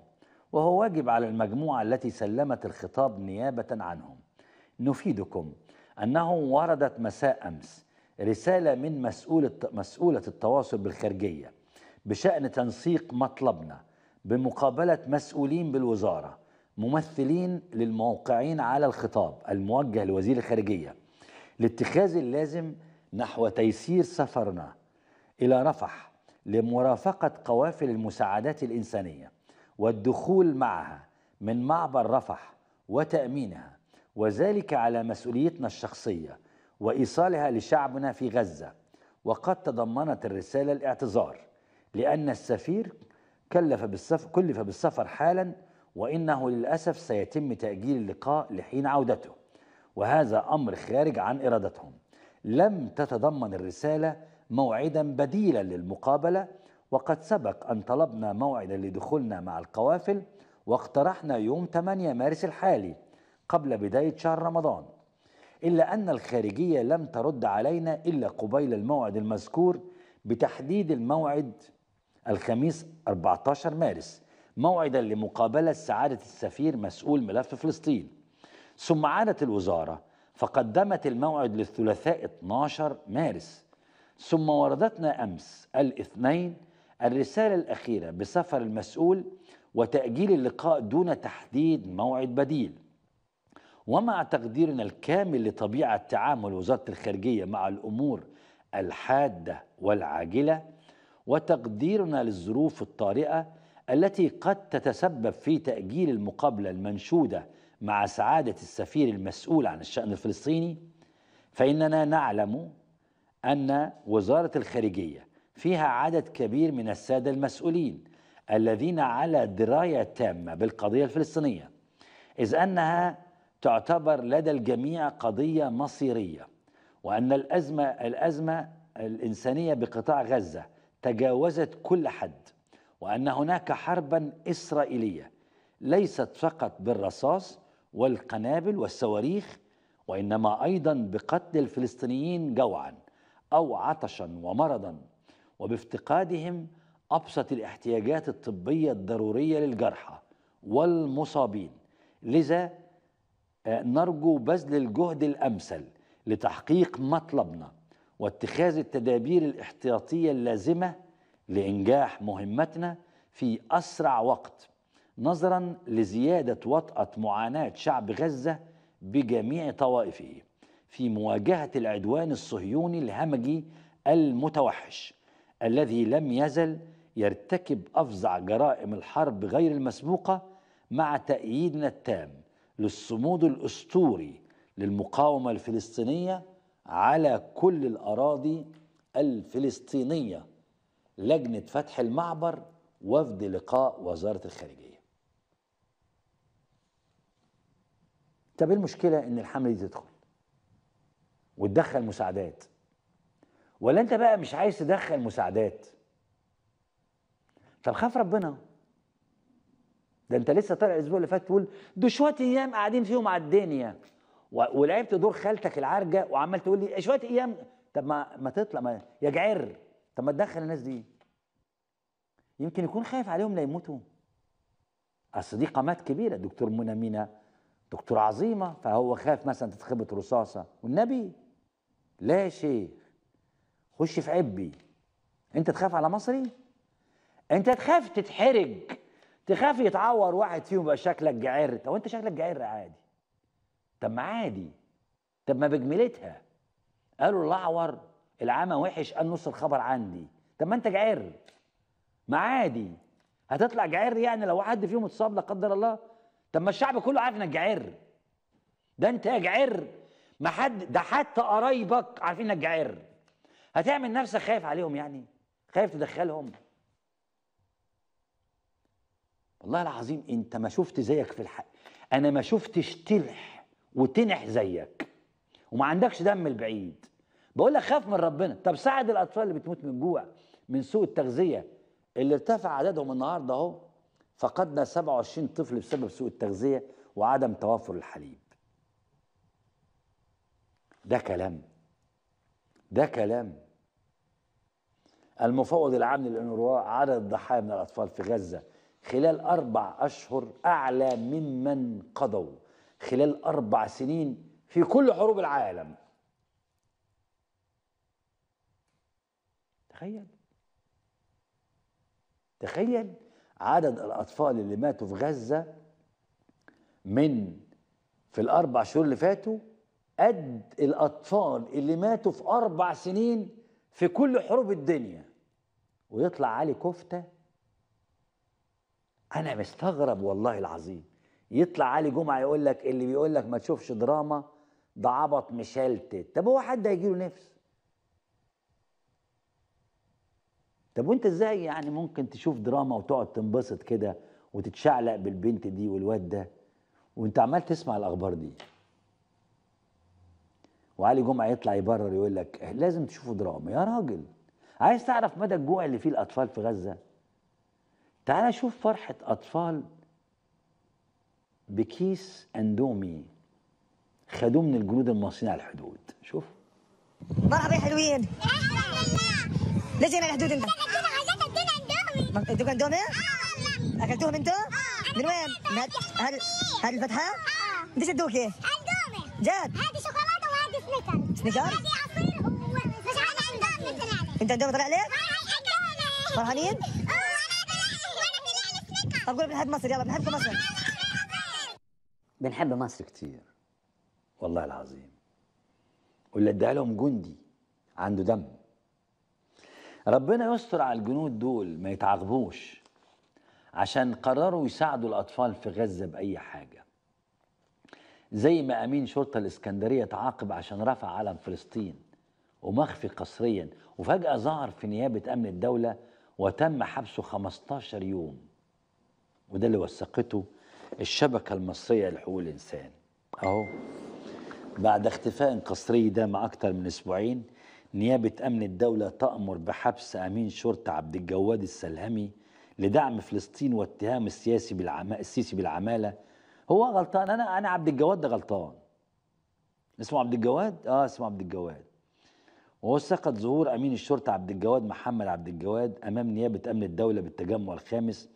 وهو واجب على المجموعة التي سلمت الخطاب نيابة عنهم نفيدكم أنه وردت مساء أمس رسالة من مسؤولة, مسؤولة التواصل بالخارجية بشأن تنسيق مطلبنا بمقابلة مسؤولين بالوزارة ممثلين للموقعين على الخطاب الموجه لوزير الخارجية لاتخاذ اللازم نحو تيسير سفرنا إلى رفح لمرافقة قوافل المساعدات الإنسانية والدخول معها من معبر رفح وتأمينها وذلك على مسؤوليتنا الشخصية وإيصالها لشعبنا في غزة وقد تضمنت الرسالة الاعتذار لأن السفير كلف بالسفر, كلف بالسفر حالا وإنه للأسف سيتم تأجيل اللقاء لحين عودته وهذا أمر خارج عن إرادتهم لم تتضمن الرسالة موعدا بديلا للمقابله وقد سبق ان طلبنا موعدا لدخولنا مع القوافل واقترحنا يوم 8 مارس الحالي قبل بدايه شهر رمضان الا ان الخارجيه لم ترد علينا الا قبيل الموعد المذكور بتحديد الموعد الخميس 14 مارس موعدا لمقابله سعاده السفير مسؤول ملف فلسطين ثم عادت الوزاره فقدمت الموعد للثلاثاء 12 مارس ثم وردتنا امس الاثنين الرساله الاخيره بسفر المسؤول وتاجيل اللقاء دون تحديد موعد بديل ومع تقديرنا الكامل لطبيعه تعامل وزاره الخارجيه مع الامور الحاده والعاجله وتقديرنا للظروف الطارئه التي قد تتسبب في تاجيل المقابله المنشوده مع سعاده السفير المسؤول عن الشان الفلسطيني فاننا نعلم أن وزارة الخارجية فيها عدد كبير من السادة المسؤولين الذين على دراية تامة بالقضية الفلسطينية إذ أنها تعتبر لدى الجميع قضية مصيرية وأن الأزمة الأزمة الإنسانية بقطاع غزة تجاوزت كل حد وأن هناك حربا إسرائيلية ليست فقط بالرصاص والقنابل والصواريخ وإنما أيضا بقتل الفلسطينيين جوعاً او عطشا ومرضا وبافتقادهم ابسط الاحتياجات الطبيه الضروريه للجرحى والمصابين لذا آه، نرجو بذل الجهد الامثل لتحقيق مطلبنا واتخاذ التدابير الاحتياطيه اللازمه لانجاح مهمتنا في اسرع وقت نظرا لزياده وطاه معاناه شعب غزه بجميع طوائفه في مواجهة العدوان الصهيوني الهمجي المتوحش الذي لم يزل يرتكب أفظع جرائم الحرب غير المسبوقة مع تأييدنا التام للصمود الأسطوري للمقاومة الفلسطينية على كل الأراضي الفلسطينية لجنة فتح المعبر وفد لقاء وزارة الخارجية طب إيه المشكلة إن الحملة دي تدخل وتدخل مساعدات ولا انت بقى مش عايز تدخل مساعدات طب خاف ربنا ده انت لسه طالع الاسبوع اللي فات تقول دول شويه ايام قاعدين فيهم على الدنيا ولعبت دور خالتك العارجه وعمال تقول لي شويه ايام طب ما ما تطلع ما يا جعر طب ما تدخل الناس دي يمكن يكون خايف عليهم لا يموتوا اصل دي قامات كبيره دكتور منى مينا دكتور عظيمه فهو خاف مثلا تتخبط رصاصه والنبي لا يا شيخ خش في عبي انت تخاف على مصري انت تخاف تتحرج تخاف يتعور واحد فيهم يبقى شكلك جعر طب انت شكلك جعر عادي طب ما عادي طب ما بجميلتها قالوا الاعور العمى وحش قال نص الخبر عندي طب ما انت جعر ما عادي هتطلع جعر يعني لو حد فيهم اتصاب لا قدر الله طب ما الشعب كله عارف انك جعر ده انت يا جعر ما حد ده حتى قرايبك عارفين انك جعر هتعمل نفسك خايف عليهم يعني خايف تدخلهم والله العظيم انت ما شفت زيك في الحق انا ما شفتش تلح وتنح زيك وما عندكش دم البعيد بقول لك خاف من ربنا طب ساعد الاطفال اللي بتموت من جوع من سوء التغذيه اللي ارتفع عددهم النهارده اهو فقدنا 27 طفل بسبب سوء التغذيه وعدم توافر الحليب ده كلام ده كلام المفوض العام للأنروا عدد الضحايا من الأطفال في غزة خلال أربع أشهر أعلى ممن قضوا خلال أربع سنين في كل حروب العالم تخيل تخيل عدد الأطفال اللي ماتوا في غزة من في الأربع شهور اللي فاتوا قد الأطفال اللي ماتوا في أربع سنين في كل حروب الدنيا ويطلع علي كفتة أنا مستغرب والله العظيم يطلع علي جمعة يقول لك اللي بيقول لك ما تشوفش دراما ده عبط مشلتت طب هو حد هيجي له نفس طب وانت ازاي يعني ممكن تشوف دراما وتقعد تنبسط كده وتتشعلق بالبنت دي والواد ده وانت عمال تسمع الاخبار دي وعلي جمعه يطلع يبرر يقول لك لازم تشوفوا دراما يا راجل عايز تعرف مدى الجوع اللي فيه الاطفال في غزه تعال شوف فرحه اطفال بكيس اندومي خدوه من الجنود المصريين على الحدود شوف مرحبا يا حلوين لازم على الحدود انت؟ ادوك اندومي؟ اكلتوهم انتوا؟ من وين؟ من هل هل الفتحه؟ انت آه. شدوكي؟ اندومي جد؟ هذه شوكولاته سنيكر سنيكر انت انت بتطلع عليه فرحانين طب قول بنحب مصر يلا بنحب مصر بنحب مصر كتير والله العظيم واللي ادعي لهم جندي عنده دم ربنا يستر على الجنود دول ما يتعاقبوش عشان قرروا يساعدوا الاطفال في غزه باي حاجه زي ما امين شرطه الاسكندريه تعاقب عشان رفع علم فلسطين ومخفي قسريا وفجاه ظهر في نيابه امن الدوله وتم حبسه 15 يوم وده اللي وثقته الشبكه المصريه لحقوق الانسان اهو بعد اختفاء قسري ده مع اكتر من اسبوعين نيابه امن الدوله تامر بحبس امين شرطه عبد الجواد السلهمي لدعم فلسطين واتهام السياسي بالعم... السيسي بالعماله هو غلطان انا انا عبد الجواد ده غلطان اسمه عبد الجواد اه اسمه عبد الجواد وثقت ظهور امين الشرطه عبد الجواد محمد عبد الجواد امام نيابه امن الدوله بالتجمع الخامس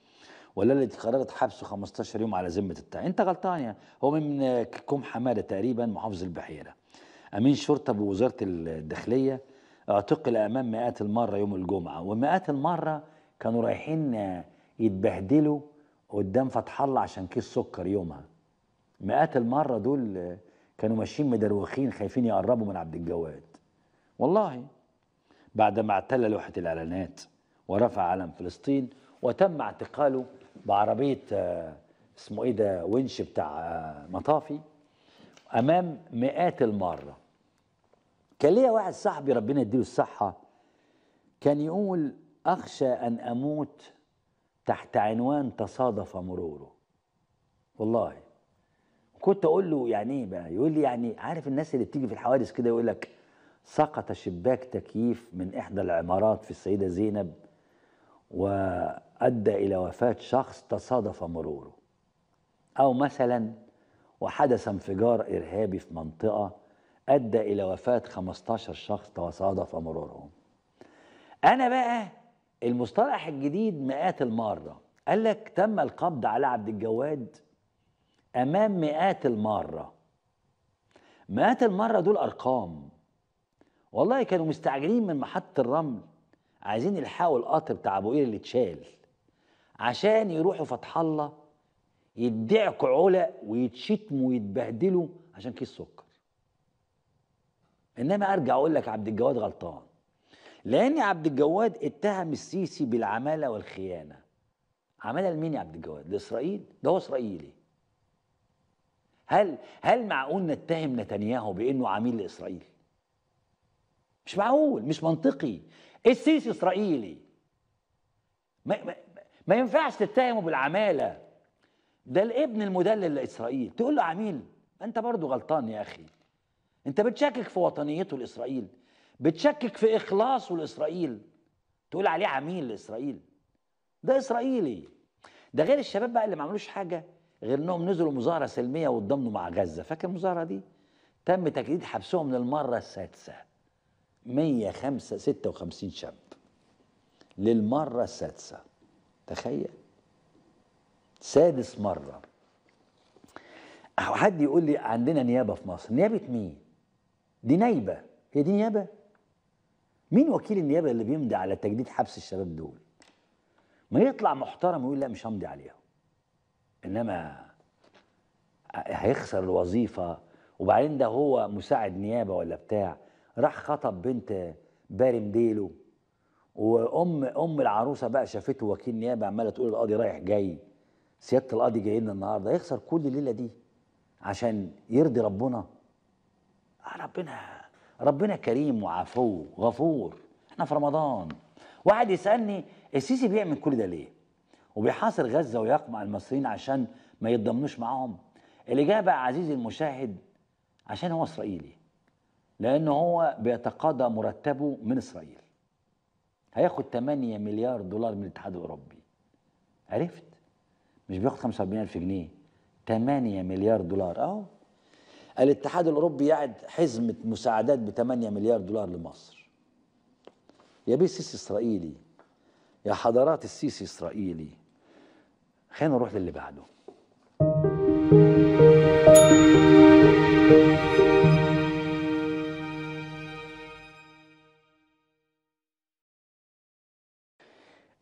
والتي قررت حبسه 15 يوم على ذمه التهم انت غلطان يعني هو من كوم حماده تقريبا محافظ البحيره امين شرطه بوزاره الداخليه اعتقل امام مئات المره يوم الجمعه ومئات المره كانوا رايحين يتبهدلوا قدام فتح الله عشان كيس سكر يومها مئات المره دول كانوا ماشيين مدروخين خايفين يقربوا من عبد الجواد والله بعد ما اعتلى لوحه الاعلانات ورفع علم فلسطين وتم اعتقاله بعربيه آه، اسمه ايه ده ونش بتاع آه، مطافي امام مئات المره كان ليا واحد صاحبي ربنا يديله الصحه كان يقول اخشى ان اموت تحت عنوان تصادف مروره والله كنت اقول له يعني ايه بقى يقول لي يعني عارف الناس اللي بتيجي في الحوادث كده يقول لك سقط شباك تكييف من احدى العمارات في السيده زينب وادى الى وفاه شخص تصادف مروره او مثلا وحدث انفجار ارهابي في منطقه ادى الى وفاه 15 شخص تصادف مرورهم انا بقى المصطلح الجديد مئات المارة قال لك تم القبض على عبد الجواد أمام مئات المارة مئات المارة دول أرقام والله كانوا مستعجلين من محطة الرمل عايزين يلحقوا القطر بتاع أبو قير اللي اتشال عشان يروحوا فتح الله يدعكوا علق ويتشتموا ويتبهدلوا عشان كيس سكر انما ارجع اقول لك عبد الجواد غلطان لان عبد الجواد اتهم السيسي بالعماله والخيانه عماله لمين يا عبد الجواد لاسرائيل ده هو اسرائيلي هل هل معقول نتهم نتنياهو بانه عميل لاسرائيل مش معقول مش منطقي السيسي اسرائيلي ما, ما, ما ينفعش تتهمه بالعماله ده الابن المدلل لاسرائيل تقول له عميل انت برضه غلطان يا اخي انت بتشكك في وطنيته لاسرائيل بتشكك في إخلاصه لإسرائيل تقول عليه عميل لإسرائيل ده إسرائيلي ده غير الشباب بقى اللي ما عملوش حاجة غير إنهم نزلوا مظاهرة سلمية واتضامنوا مع غزة فاكر المظاهرة دي؟ تم تجديد حبسهم للمرة السادسة 156 شاب للمرة السادسة تخيل سادس مرة حد يقول لي عندنا نيابة في مصر نيابة مين؟ دي نايبة هي دي نيابة؟ مين وكيل النيابه اللي بيمضي على تجديد حبس الشباب دول ما يطلع محترم ويقول لا مش همضي عليهم انما هيخسر الوظيفه وبعدين ده هو مساعد نيابه ولا بتاع راح خطب بنت بارم ديله وام ام العروسه بقى شافته وكيل نيابه عماله تقول القاضي رايح جاي سياده القاضي جاي لنا النهارده يخسر كل الليله دي عشان يرضي ربنا آه، ربنا ربنا كريم وعفو غفور احنا في رمضان واحد يسالني السيسي بيعمل كل ده ليه وبيحاصر غزه ويقمع المصريين عشان ما يتضمنوش معاهم الاجابه عزيزي المشاهد عشان هو اسرائيلي لان هو بيتقاضى مرتبه من اسرائيل هياخد 8 مليار دولار من الاتحاد الاوروبي عرفت مش بياخد 45000 جنيه 8 مليار دولار اهو الاتحاد الاوروبي يعد حزمه مساعدات ب 8 مليار دولار لمصر يا بيه السيسي اسرائيلي يا حضارات السيسي اسرائيلي خلينا نروح للي بعده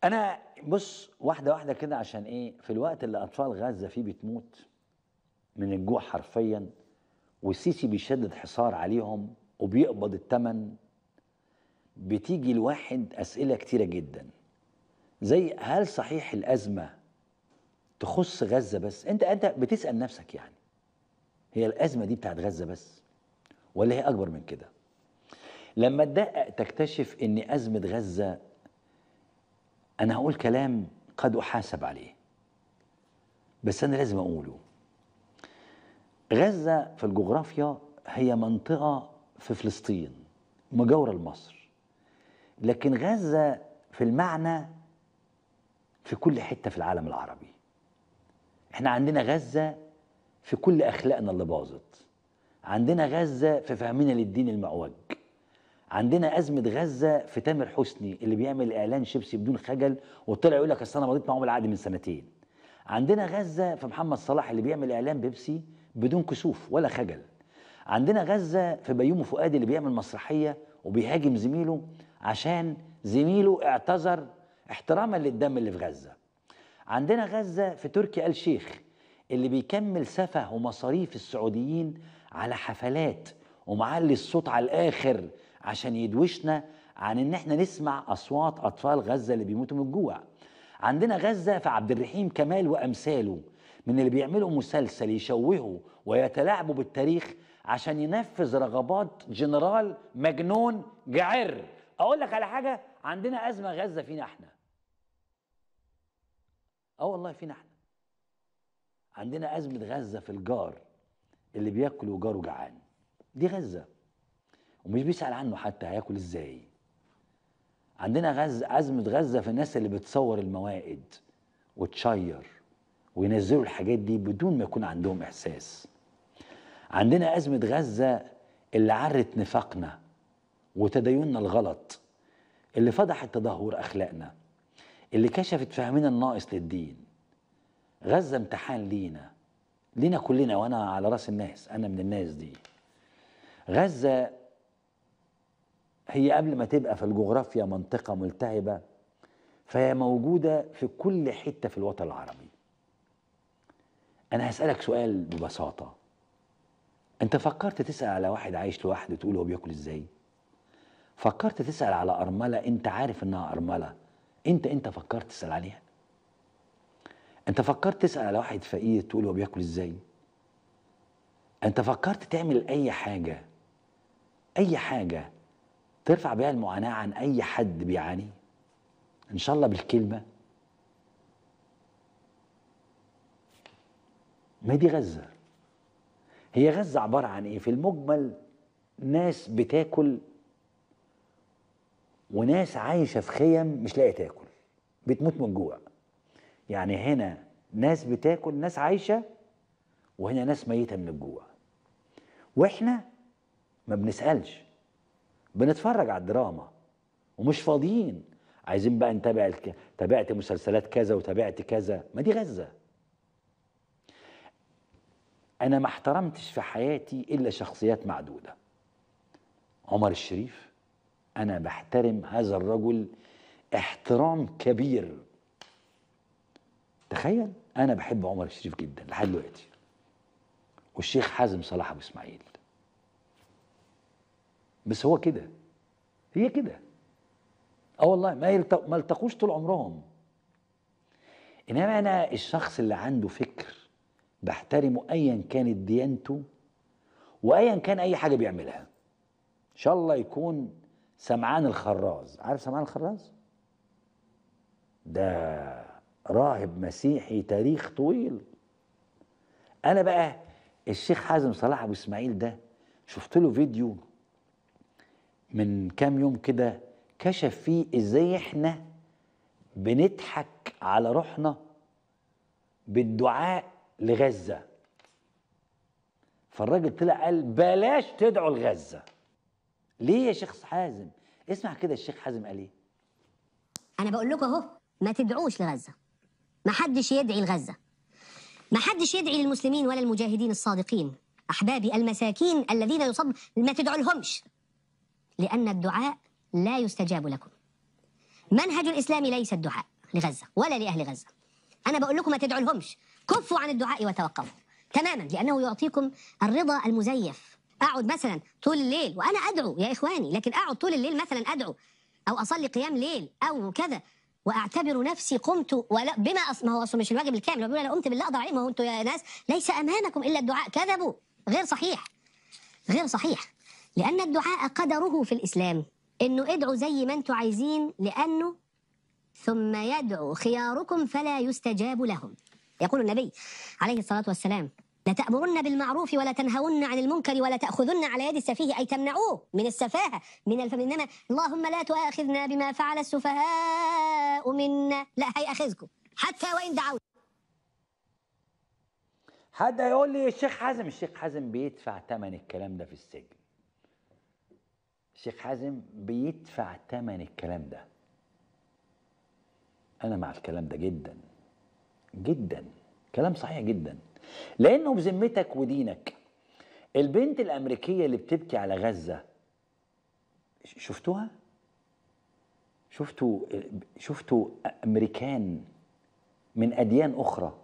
انا بص واحده واحده كده عشان ايه في الوقت اللي اطفال غزه فيه بتموت من الجوع حرفيا والسيسي بيشدد حصار عليهم وبيقبض الثمن بتيجي الواحد أسئلة كتيرة جدا زي هل صحيح الأزمة تخص غزة بس أنت أنت بتسأل نفسك يعني هي الأزمة دي بتاعت غزة بس ولا هي أكبر من كده لما تدقق تكتشف أن أزمة غزة أنا هقول كلام قد أحاسب عليه بس أنا لازم أقوله غزة في الجغرافيا هي منطقة في فلسطين مجاورة لمصر لكن غزة في المعنى في كل حتة في العالم العربي احنا عندنا غزة في كل أخلاقنا اللي باظت عندنا غزة في فهمنا للدين المعوج عندنا أزمة غزة في تامر حسني اللي بيعمل إعلان شيبسي بدون خجل وطلع يقول لك أصل أنا مضيت معاهم العقد من سنتين عندنا غزة في محمد صلاح اللي بيعمل إعلان بيبسي بدون كسوف ولا خجل عندنا غزة في بيومي فؤاد اللي بيعمل مسرحية وبيهاجم زميله عشان زميله اعتذر احتراما للدم اللي في غزة عندنا غزة في تركي آل شيخ اللي بيكمل سفه ومصاريف السعوديين على حفلات ومعلي الصوت على الآخر عشان يدوشنا عن ان احنا نسمع اصوات اطفال غزه اللي بيموتوا من الجوع عندنا غزه في عبد الرحيم كمال وامثاله من اللي بيعملوا مسلسل يشوهوا ويتلاعبوا بالتاريخ عشان ينفذ رغبات جنرال مجنون جعر اقول لك على حاجه عندنا ازمه غزه فينا احنا اه والله فينا احنا عندنا ازمه غزه في الجار اللي بياكل وجاره جعان دي غزه ومش بيسال عنه حتى هياكل ازاي عندنا غز ازمه غزه في الناس اللي بتصور الموائد وتشير وينزلوا الحاجات دي بدون ما يكون عندهم إحساس عندنا أزمة غزة اللي عرت نفاقنا وتديننا الغلط اللي فضحت تدهور أخلاقنا اللي كشفت فهمنا الناقص للدين غزة امتحان لينا لينا كلنا وأنا على رأس الناس أنا من الناس دي غزة هي قبل ما تبقى في الجغرافيا منطقة ملتهبة فهي موجودة في كل حتة في الوطن العربي انا هسالك سؤال ببساطه انت فكرت تسال على واحد عايش لوحده تقول هو بياكل ازاي فكرت تسال على ارمله انت عارف انها ارمله انت انت فكرت تسال عليها انت فكرت تسال على واحد فقير تقول هو بياكل ازاي انت فكرت تعمل اي حاجه اي حاجه ترفع بيها المعاناه عن اي حد بيعاني ان شاء الله بالكلمه ما دي غزة هي غزة عبارة عن إيه في المجمل ناس بتاكل وناس عايشة في خيم مش لاقية تاكل بتموت من الجوع يعني هنا ناس بتاكل ناس عايشة وهنا ناس ميتة من الجوع واحنا ما بنسألش بنتفرج على الدراما ومش فاضيين عايزين بقى نتابع الك... تابعت مسلسلات كذا وتابعت كذا ما دي غزه أنا ما احترمتش في حياتي إلا شخصيات معدودة عمر الشريف أنا بحترم هذا الرجل احترام كبير تخيل أنا بحب عمر الشريف جدا لحد دلوقتي والشيخ حازم صلاح أبو إسماعيل بس هو كده هي كده اه والله ما يلتق... ما التقوش طول عمرهم انما انا الشخص اللي عنده فكر بحترمه ايا كانت ديانته وايا كان اي حاجه بيعملها ان شاء الله يكون سمعان الخراز عارف سمعان الخراز ده راهب مسيحي تاريخ طويل انا بقى الشيخ حازم صلاح ابو اسماعيل ده شفت له فيديو من كام يوم كده كشف فيه ازاي احنا بنضحك على روحنا بالدعاء لغزه فالراجل طلع قال بلاش تدعوا لغزه ليه يا شيخ حازم اسمع كده الشيخ حازم قال ايه انا بقول لكم اهو ما تدعوش لغزه ما حدش يدعي لغزه ما حدش يدعي للمسلمين ولا المجاهدين الصادقين احبابي المساكين الذين يصب ما تدعوا لهمش لان الدعاء لا يستجاب لكم منهج الاسلام ليس الدعاء لغزه ولا لاهل غزه انا بقول لكم ما تدعوا لهمش كفوا عن الدعاء وتوقفوا تماما لأنه يعطيكم الرضا المزيف أقعد مثلا طول الليل وأنا أدعو يا إخواني لكن أقعد طول الليل مثلا أدعو أو أصلي قيام ليل أو كذا واعتبر نفسي قمت ولا بما ما هو اصلا مش الواجب الكامل بيقول انا قمت بالله ضعيف ما هو انتم يا ناس ليس امامكم الا الدعاء كذبوا غير صحيح غير صحيح لان الدعاء قدره في الاسلام انه ادعوا زي ما انتم عايزين لانه ثم يدعو خياركم فلا يستجاب لهم يقول النبي عليه الصلاة والسلام لتأمرن بالمعروف ولا تنهون عن المنكر ولا تأخذن على يد السفيه أي تمنعوه من السفاهة من الف... إنما اللهم لا تؤاخذنا بما فعل السفهاء منا لا هيأخذكم حتى وإن دعوت حد هيقول لي الشيخ حازم الشيخ حازم بيدفع ثمن الكلام ده في السجن الشيخ حازم بيدفع ثمن الكلام ده انا مع الكلام ده جدا جدا كلام صحيح جدا لانه بذمتك ودينك البنت الامريكيه اللي بتبكي على غزه شفتوها شفتوا شفتوا امريكان من اديان اخرى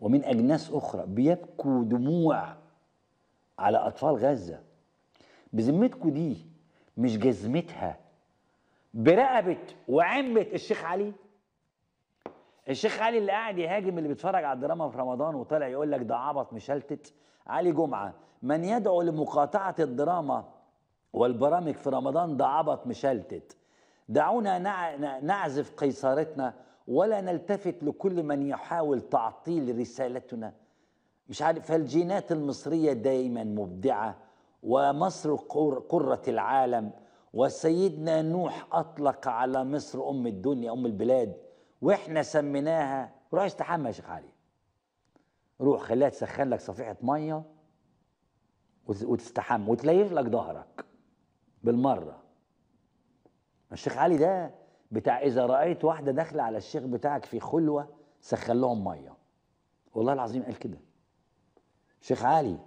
ومن اجناس اخرى بيبكوا دموع على اطفال غزه بذمتكوا دي مش جزمتها برقبه وعمه الشيخ علي الشيخ علي اللي قاعد يهاجم اللي بيتفرج على الدراما في رمضان وطالع يقول لك ده عبط مشلتت علي جمعه من يدعو لمقاطعه الدراما والبرامج في رمضان ده عبط مشلتت دعونا نعزف قيصرتنا ولا نلتفت لكل من يحاول تعطيل رسالتنا مش عارف فالجينات المصريه دايما مبدعه ومصر قره العالم وسيدنا نوح اطلق على مصر ام الدنيا ام البلاد واحنا سميناها روح استحمى يا شيخ علي روح خليها تسخن لك صفيحه ميه وتستحمى وتليف لك ظهرك بالمره الشيخ علي ده بتاع اذا رايت واحده داخله على الشيخ بتاعك في خلوه سخن لهم ميه والله العظيم قال كده شيخ علي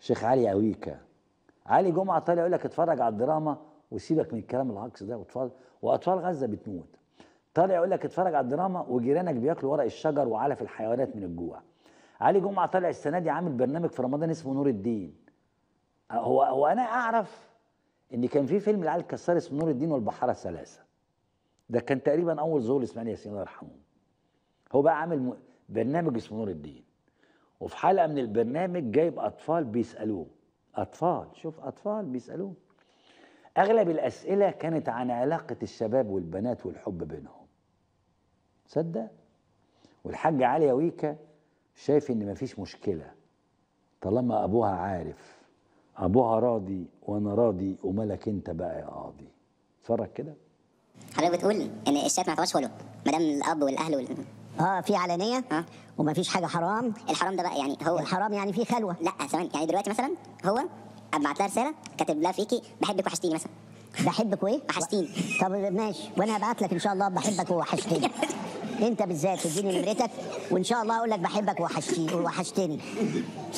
شيخ علي اويكا علي جمعه طالع يقول لك اتفرج على الدراما وسيبك من الكلام العكس ده واطفال واطفال غزه بتموت طالع يقول لك اتفرج على الدراما وجيرانك بياكلوا ورق الشجر وعلف الحيوانات من الجوع علي جمعه طالع السنه دي عامل برنامج في رمضان اسمه نور الدين أه، هو هو انا اعرف ان كان في فيلم لعلي الكسار اسمه نور الدين والبحاره الثلاثه ده كان تقريبا اول ظهور لاسماعيل ياسين الله يرحمه هو بقى عامل برنامج اسمه نور الدين وفي حلقه من البرنامج جايب اطفال بيسالوه اطفال شوف اطفال بيسالوه اغلب الاسئله كانت عن علاقه الشباب والبنات والحب بينهم صدق والحاجة عليا ويكا شايف ان مفيش مشكلة طالما ابوها عارف ابوها راضي وانا راضي ومالك انت بقى يا قاضي اتفرج كده حضرتك بتقول ان الشات ما يعتبرش ولو ما دام الاب والاهل وال... اه في علانيه آه. ومفيش حاجه حرام الحرام ده بقى يعني هو الحرام يعني في خلوه لا ثواني يعني دلوقتي مثلا هو ابعت لها رساله كاتب لها فيكي بحبك وحشتيني مثلا بحبك وايه؟ وحشتيني طب ماشي وانا هبعت لك ان شاء الله بحبك وحشتيني *laughs* انت بالذات اديني نمرتك وان شاء الله اقول لك بحبك وحشتي وحشتني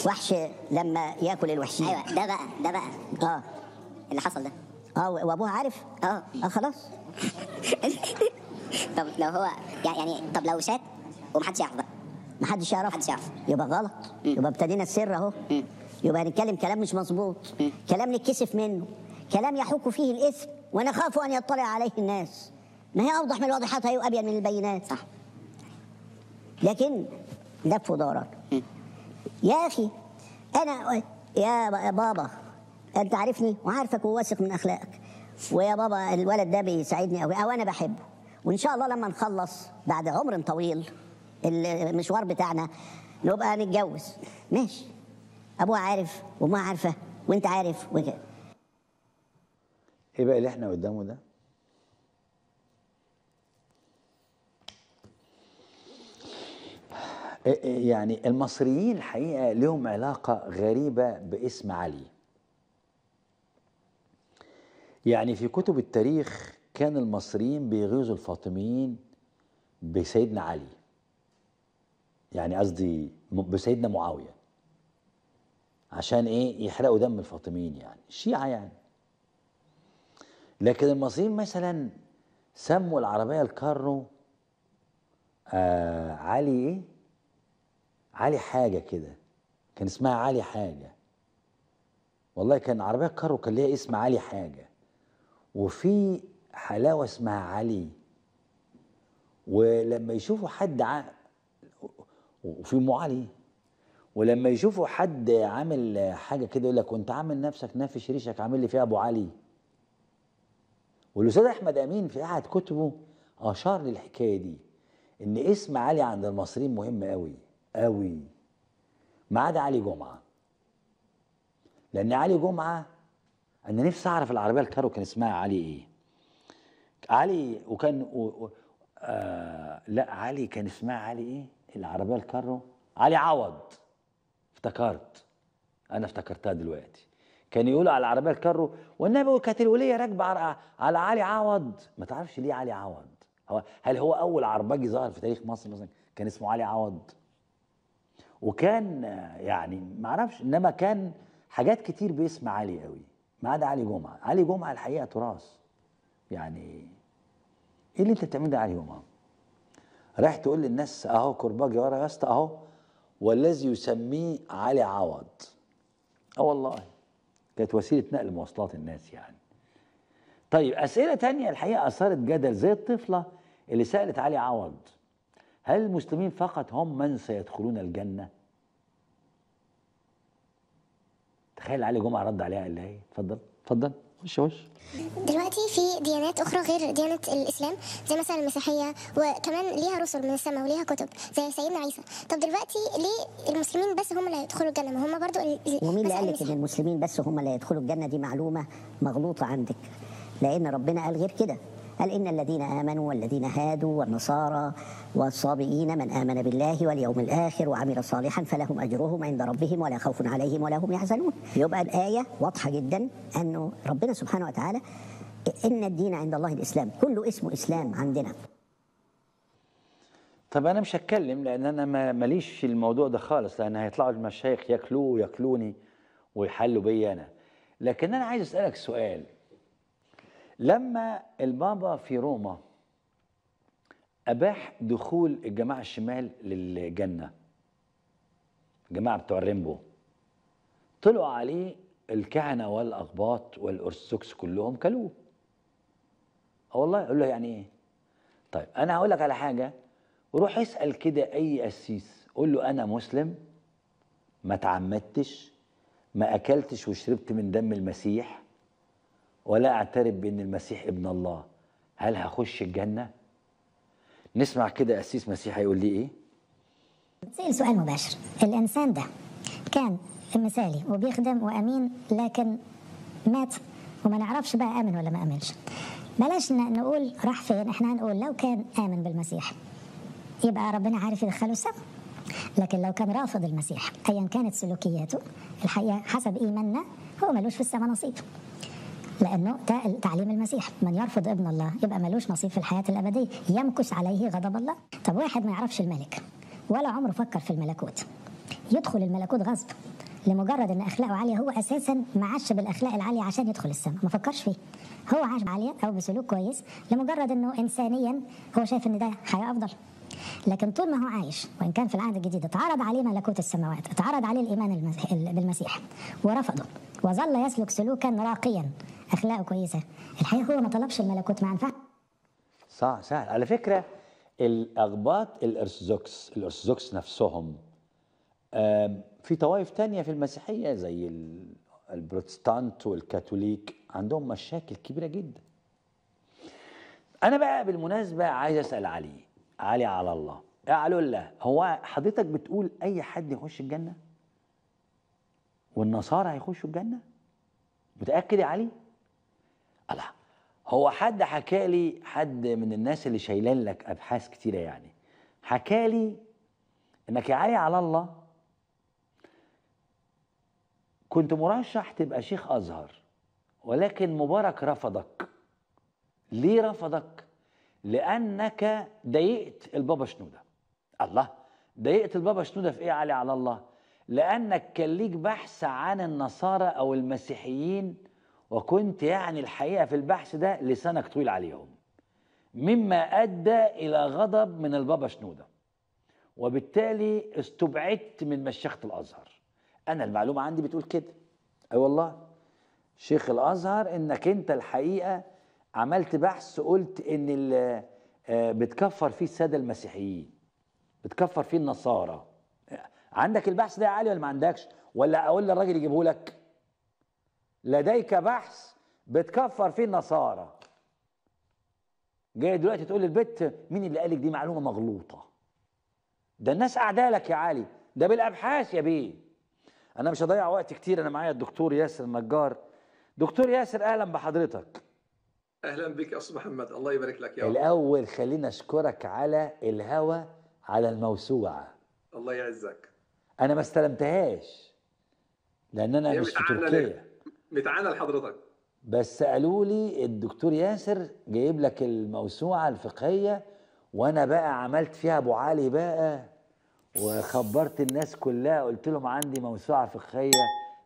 وحش لما ياكل الوحشين ايوه ده بقى ده بقى اه اللي حصل ده اه وابوها عارف اه اه خلاص *laughs* طب لو هو يعني طب لو شات ومحدش يعرف بقى محدش يعرف محدش يعرف يبقى غلط يبقى ابتدينا السر اهو يبقى هنتكلم كلام مش مظبوط كلام نتكسف منه كلام يحك فيه الاثم ونخاف ان يطلع عليه الناس ما هي أوضح من الواضحات هي وأبين من البينات صح لكن لف ودوران يا أخي أنا يا بابا أنت عارفني وعارفك وواثق من أخلاقك ويا بابا الولد ده بيساعدني قوي أو أنا بحبه وإن شاء الله لما نخلص بعد عمر طويل المشوار بتاعنا نبقى نتجوز ماشي أبوها عارف وأمها عارفة وأنت عارف وكده إيه بقى اللي إحنا قدامه ده؟ إيه، إيه، يعني المصريين الحقيقة لهم علاقة غريبة باسم علي يعني في كتب التاريخ كان المصريين بيغيظوا الفاطميين بسيدنا علي يعني قصدي بسيدنا معاوية عشان ايه يحرقوا دم الفاطميين يعني الشيعة يعني لكن المصريين مثلا سموا العربية الكارو آه علي ايه علي حاجه كده كان اسمها علي حاجه والله كان عربيه كارو كان ليها اسم علي حاجه وفي حلاوه اسمها علي ولما يشوفوا حد ع... وفي ام علي ولما يشوفوا حد عامل حاجه كده يقول لك وانت عامل نفسك نافش ريشك عامل لي فيها ابو علي والاستاذ احمد امين في احد كتبه اشار للحكايه دي ان اسم علي عند المصريين مهم قوي قوي ما عدا علي جمعه لان علي جمعه انا نفسي اعرف العربيه الكارو كان اسمها علي ايه علي وكان و... و... آه... لا علي كان اسمها علي ايه العربيه الكارو علي عوض افتكرت انا افتكرتها دلوقتي كان يقول على العربيه الكارو والنبي كانت الوليه راكبه على علي عوض ما تعرفش ليه علي عوض هو هل هو اول عرباجي ظهر في تاريخ مصر مثلا كان اسمه علي عوض وكان يعني ما اعرفش انما كان حاجات كتير باسم علي قوي ما عدا علي جمعه علي جمعه الحقيقه تراث يعني ايه اللي انت بتعمله ده علي جمعه رايح تقول للناس اهو كرباجي ورا يا اسطى اهو والذي يسميه علي عوض اه والله كانت وسيله نقل مواصلات الناس يعني طيب اسئله تانية الحقيقه اثارت جدل زي الطفله اللي سالت علي عوض هل المسلمين فقط هم من سيدخلون الجنه تخيل علي جمعه رد عليها قال لها ايه اتفضل اتفضل وش وش دلوقتي في ديانات اخرى غير ديانه الاسلام زي مثلا المسيحيه وكمان ليها رسل من السماء وليها كتب زي سيدنا عيسى طب دلوقتي ليه المسلمين بس هم اللي هيدخلوا الجنه ما هم برضو ومين اللي قال لك ان المسلمين بس هم اللي هيدخلوا الجنه دي معلومه مغلوطه عندك لان ربنا قال غير كده قال إن الذين آمنوا والذين هادوا والنصارى والصابئين من آمن بالله واليوم الآخر وعمل صالحا فلهم أجرهم عند ربهم ولا خوف عليهم ولا هم يحزنون يبقى الآية واضحة جدا أنه ربنا سبحانه وتعالى إن الدين عند الله الإسلام كله اسمه إسلام عندنا طب انا مش هتكلم لان انا ماليش في الموضوع ده خالص لان هيطلعوا المشايخ ياكلوه وياكلوني ويحلوا بيا انا لكن انا عايز اسالك سؤال لما البابا في روما اباح دخول الجماعه الشمال للجنه الجماعه بتوع الريمبو طلعوا عليه الكهنه والاقباط والارثوذكس كلهم كلوه اه والله يقول له يعني ايه طيب انا هقول لك على حاجه روح اسال كده اي قسيس قول له انا مسلم ما تعمدتش ما اكلتش وشربت من دم المسيح ولا اعترف بان المسيح ابن الله هل هخش الجنه نسمع كده قسيس مسيح هيقول لي ايه زي سؤال مباشر الانسان ده كان مثالي وبيخدم وامين لكن مات وما نعرفش بقى امن ولا ما امنش بلاش نقول راح فين احنا هنقول لو كان امن بالمسيح يبقى ربنا عارف يدخله السماء لكن لو كان رافض المسيح ايا كانت سلوكياته الحقيقه حسب ايماننا هو ملوش في السماء نصيبه لأنه تعليم المسيح من يرفض ابن الله يبقى ملوش نصيب في الحياة الأبدية يمكث عليه غضب الله طب واحد ما يعرفش الملك ولا عمره فكر في الملكوت يدخل الملكوت غصب لمجرد ان اخلاقه عاليه هو اساسا معش بالاخلاق العاليه عشان يدخل السماء ما فكرش فيه هو عاش عاليه او بسلوك كويس لمجرد انه انسانيا هو شايف ان ده حياه افضل لكن طول ما هو عايش وان كان في العهد الجديد اتعرض عليه ملكوت السماوات اتعرض عليه الايمان بالمسيح ورفضه وظل يسلك سلوكا راقيا اخلاقه كويسه الحقيقه هو ما طلبش الملكوت ما ينفعش صح سهل على فكره الاقباط الارثوذكس الارثوذكس نفسهم في طوائف تانية في المسيحيه زي البروتستانت والكاثوليك عندهم مشاكل كبيره جدا انا بقى بالمناسبه عايز اسال علي علي على الله قالوا الله هو حضرتك بتقول اي حد يخش الجنه والنصارى هيخشوا الجنه متاكد يا علي الله هو حد حكى لي حد من الناس اللي شايلين لك ابحاث كتيره يعني حكى لي انك يا علي على الله كنت مرشح تبقى شيخ ازهر ولكن مبارك رفضك ليه رفضك لانك ضايقت البابا شنوده الله ضايقت البابا شنوده في ايه علي على الله لانك كان ليك بحث عن النصارى او المسيحيين وكنت يعني الحقيقة في البحث ده لسانك طويل عليهم مما أدى إلى غضب من البابا شنودة وبالتالي استبعدت من مشيخة الأزهر أنا المعلومة عندي بتقول كده أي أيوة والله شيخ الأزهر إنك أنت الحقيقة عملت بحث قلت إن آه، بتكفر فيه السادة المسيحيين بتكفر فيه النصارى عندك البحث ده يا علي ولا ما عندكش ولا أقول للراجل يجيبه لك لديك بحث بتكفر فيه النصارى جاي دلوقتي تقول للبت مين اللي قالك دي معلومه مغلوطه ده الناس قاعده لك يا علي ده بالابحاث يا بيه انا مش هضيع وقت كتير انا معايا الدكتور ياسر النجار دكتور ياسر اهلا بحضرتك اهلا بك يا استاذ محمد الله يبارك لك يا رب الاول خلينا اشكرك على الهوى على الموسوعه الله يعزك انا ما استلمتهاش لان انا مش في تركيا متعانى لحضرتك بس قالوا لي الدكتور ياسر جايب لك الموسوعه الفقهيه وانا بقى عملت فيها ابو علي بقى وخبرت الناس كلها قلت لهم عندي موسوعه فقهيه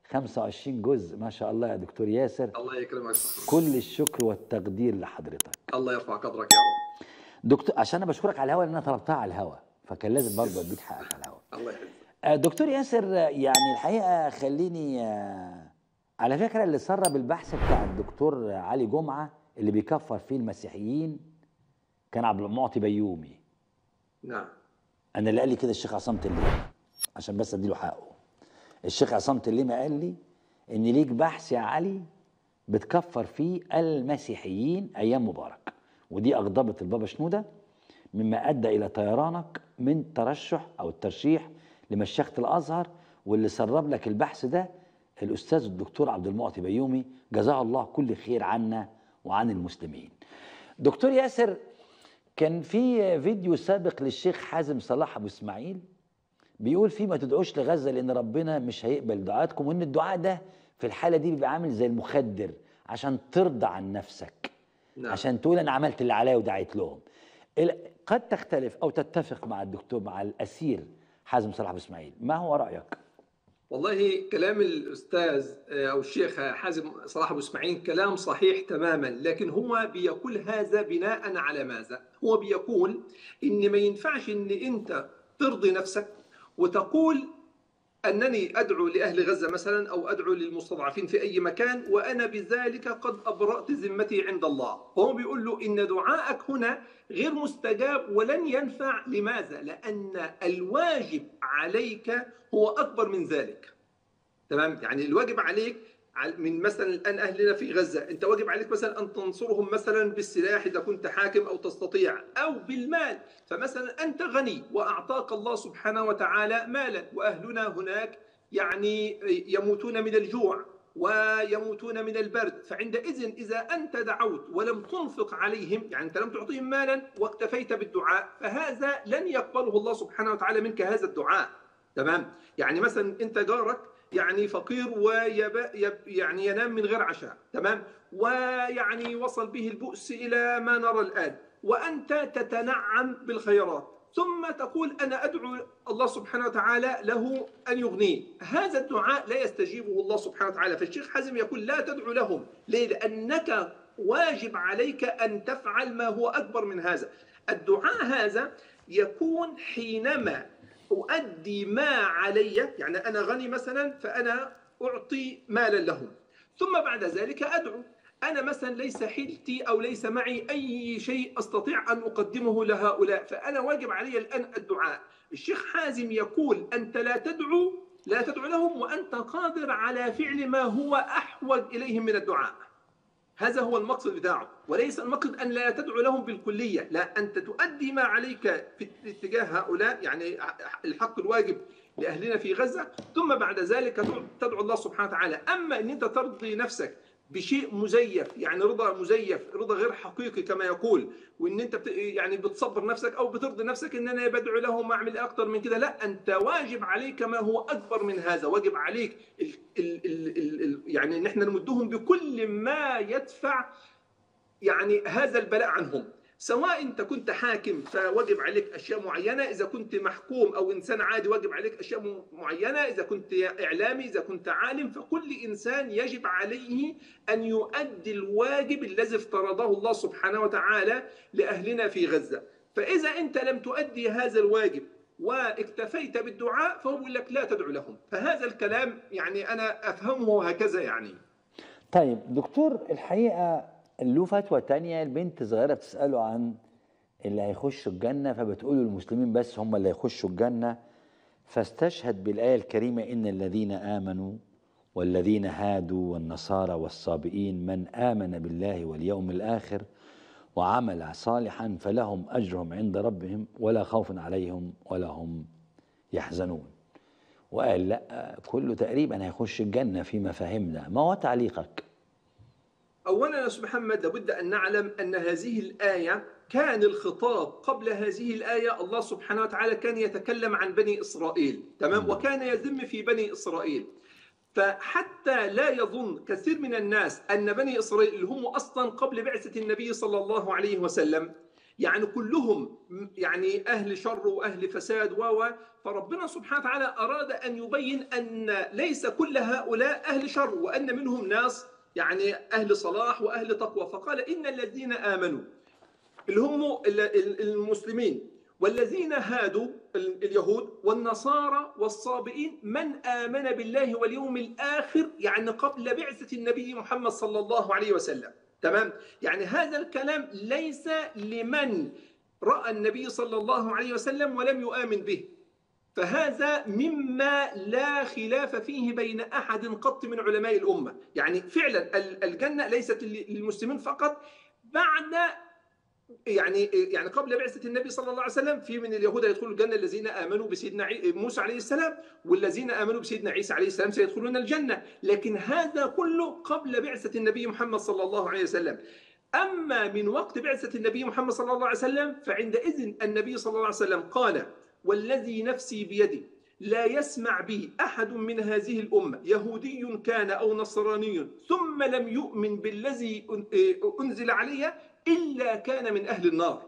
25 جزء ما شاء الله يا دكتور ياسر الله يكرمك كل الشكر والتقدير لحضرتك الله يرفع قدرك يا رب دكتور عشان انا بشكرك على الهوا لان انا طلبتها على الهوا فكان لازم برضه اديك حقك على الهوا الله يحفظك آه، دكتور ياسر يعني الحقيقه خليني آه، على فكره اللي سرب البحث بتاع الدكتور علي جمعه اللي بيكفر فيه المسيحيين كان عبد المعطي بيومي نعم انا اللي قال لي كده الشيخ عصام تلميذ عشان بس اديله حقه الشيخ عصام تلميذ قال لي ان ليك بحث يا علي بتكفر فيه المسيحيين ايام مبارك ودي اغضبت البابا شنوده مما ادى الى طيرانك من ترشح او الترشيح لمشيخه الازهر واللي سرب لك البحث ده الأستاذ الدكتور عبد المعطي بيومي جزاه الله كل خير عنا وعن المسلمين دكتور ياسر كان في فيديو سابق للشيخ حازم صلاح أبو إسماعيل بيقول فيه ما تدعوش لغزة لأن ربنا مش هيقبل دعاتكم وإن الدعاء ده في الحالة دي بيبقى عامل زي المخدر عشان ترضى عن نفسك نعم. عشان تقول أنا عملت اللي عليا ودعيت لهم قد تختلف أو تتفق مع الدكتور مع الأسير حازم صلاح أبو إسماعيل ما هو رأيك؟ والله كلام الاستاذ آه، او الشيخ حازم صلاح ابو اسماعيل كلام صحيح تماما لكن هو بيقول هذا بناء على ماذا هو بيقول ان ما ينفعش ان انت ترضي نفسك وتقول أنني أدعو لأهل غزة مثلا أو أدعو للمستضعفين في أي مكان وأنا بذلك قد أبرأت ذمتي عند الله فهو بيقول له إن دعائك هنا غير مستجاب ولن ينفع لماذا؟ لأن الواجب عليك هو أكبر من ذلك تمام؟ يعني الواجب عليك من مثلا الان اهلنا في غزه انت واجب عليك مثلا ان تنصرهم مثلا بالسلاح اذا كنت حاكم او تستطيع او بالمال فمثلا انت غني واعطاك الله سبحانه وتعالى مالا واهلنا هناك يعني يموتون من الجوع ويموتون من البرد فعندئذ اذا انت دعوت ولم تنفق عليهم يعني انت لم تعطيهم مالا واكتفيت بالدعاء فهذا لن يقبله الله سبحانه وتعالى منك هذا الدعاء تمام يعني مثلا انت جارك يعني فقير ويعني يعني ينام من غير عشاء تمام ويعني وصل به البؤس إلى ما نرى الآن وأنت تتنعم بالخيرات ثم تقول أنا أدعو الله سبحانه وتعالى له أن يغنيه هذا الدعاء لا يستجيبه الله سبحانه وتعالى فالشيخ حازم يقول لا تدعو لهم ليه لأنك واجب عليك أن تفعل ما هو أكبر من هذا الدعاء هذا يكون حينما أؤدي ما علي يعني أنا غني مثلا فأنا أعطي مالا لهم ثم بعد ذلك أدعو أنا مثلا ليس حيلتي أو ليس معي أي شيء أستطيع أن أقدمه لهؤلاء فأنا واجب علي الآن الدعاء الشيخ حازم يقول أنت لا تدعو لا تدعو لهم وأنت قادر على فعل ما هو أحوج إليهم من الدعاء هذا هو المقصد بتاعه وليس المقصد أن لا تدعو لهم بالكلية لا أنت تؤدي ما عليك في اتجاه هؤلاء يعني الحق الواجب لأهلنا في غزة ثم بعد ذلك تدعو الله سبحانه وتعالى أما أن أنت ترضي نفسك بشيء مزيف يعني رضا مزيف رضا غير حقيقي كما يقول وان انت يعني بتصبر نفسك او بترضي نفسك ان انا بدعو لهم اعمل اكثر من كده لا انت واجب عليك ما هو اكبر من هذا واجب عليك الـ الـ الـ الـ الـ يعني ان احنا نمدهم بكل ما يدفع يعني هذا البلاء عنهم سواء انت كنت حاكم فواجب عليك اشياء معينه اذا كنت محكوم او انسان عادي واجب عليك اشياء معينه اذا كنت اعلامي اذا كنت عالم فكل انسان يجب عليه ان يؤدي الواجب الذي افترضه الله سبحانه وتعالى لاهلنا في غزه فاذا انت لم تؤدي هذا الواجب واكتفيت بالدعاء فهو بيقول لك لا تدعو لهم فهذا الكلام يعني انا افهمه هكذا يعني طيب دكتور الحقيقه له فتوى تانية البنت صغيرة بتسأله عن اللي هيخشوا الجنة فبتقول المسلمين بس هم اللي هيخشوا الجنة فاستشهد بالآية الكريمة إن الذين آمنوا والذين هادوا والنصارى والصابئين من آمن بالله واليوم الآخر وعمل صالحا فلهم أجرهم عند ربهم ولا خوف عليهم ولا هم يحزنون وقال لا كله تقريبا هيخش الجنة في مفاهيمنا ما هو تعليقك أولا يا أستاذ محمد لابد أن نعلم أن هذه الآية كان الخطاب قبل هذه الآية الله سبحانه وتعالى كان يتكلم عن بني إسرائيل تمام وكان يذم في بني إسرائيل فحتى لا يظن كثير من الناس أن بني إسرائيل اللي هم أصلا قبل بعثة النبي صلى الله عليه وسلم يعني كلهم يعني أهل شر وأهل فساد و فربنا سبحانه وتعالى أراد أن يبين أن ليس كل هؤلاء أهل شر وأن منهم ناس يعني أهل صلاح وأهل تقوى فقال إن الذين آمنوا اللي هم المسلمين والذين هادوا اليهود والنصارى والصابئين من آمن بالله واليوم الآخر يعني قبل بعثة النبي محمد صلى الله عليه وسلم تمام يعني هذا الكلام ليس لمن رأى النبي صلى الله عليه وسلم ولم يؤمن به فهذا مما لا خلاف فيه بين أحد قط من علماء الأمة يعني فعلا الجنة ليست للمسلمين فقط بعد يعني يعني قبل بعثه النبي صلى الله عليه وسلم في من اليهود يدخلون الجنه الذين امنوا بسيدنا موسى عليه السلام والذين امنوا بسيدنا عيسى عليه السلام سيدخلون الجنه لكن هذا كله قبل بعثه النبي محمد صلى الله عليه وسلم اما من وقت بعثه النبي محمد صلى الله عليه وسلم فعندئذ النبي صلى الله عليه وسلم قال والذي نفسي بيده لا يسمع به أحد من هذه الأمة يهودي كان أو نصراني ثم لم يؤمن بالذي آه، أنزل عليها إلا كان من أهل النار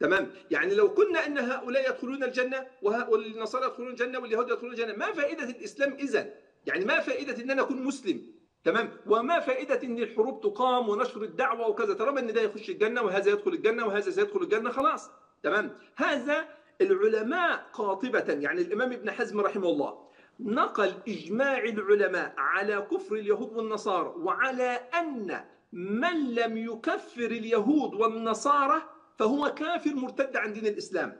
تمام يعني لو قلنا ان هؤلاء يدخلون الجنه والنصارى يدخلون الجنه واليهود يدخلون الجنه ما فائده الاسلام اذا يعني ما فائده ان انا اكون مسلم تمام وما فائده ان الحروب تقام ونشر الدعوه وكذا طالما ان ده يخش الجنه وهذا يدخل الجنه وهذا سيدخل الجنه خلاص تمام هذا العلماء قاطبة يعني الإمام ابن حزم رحمه الله نقل إجماع العلماء على كفر اليهود والنصارى وعلى أن من لم يكفر اليهود والنصارى فهو كافر مرتد عن دين الإسلام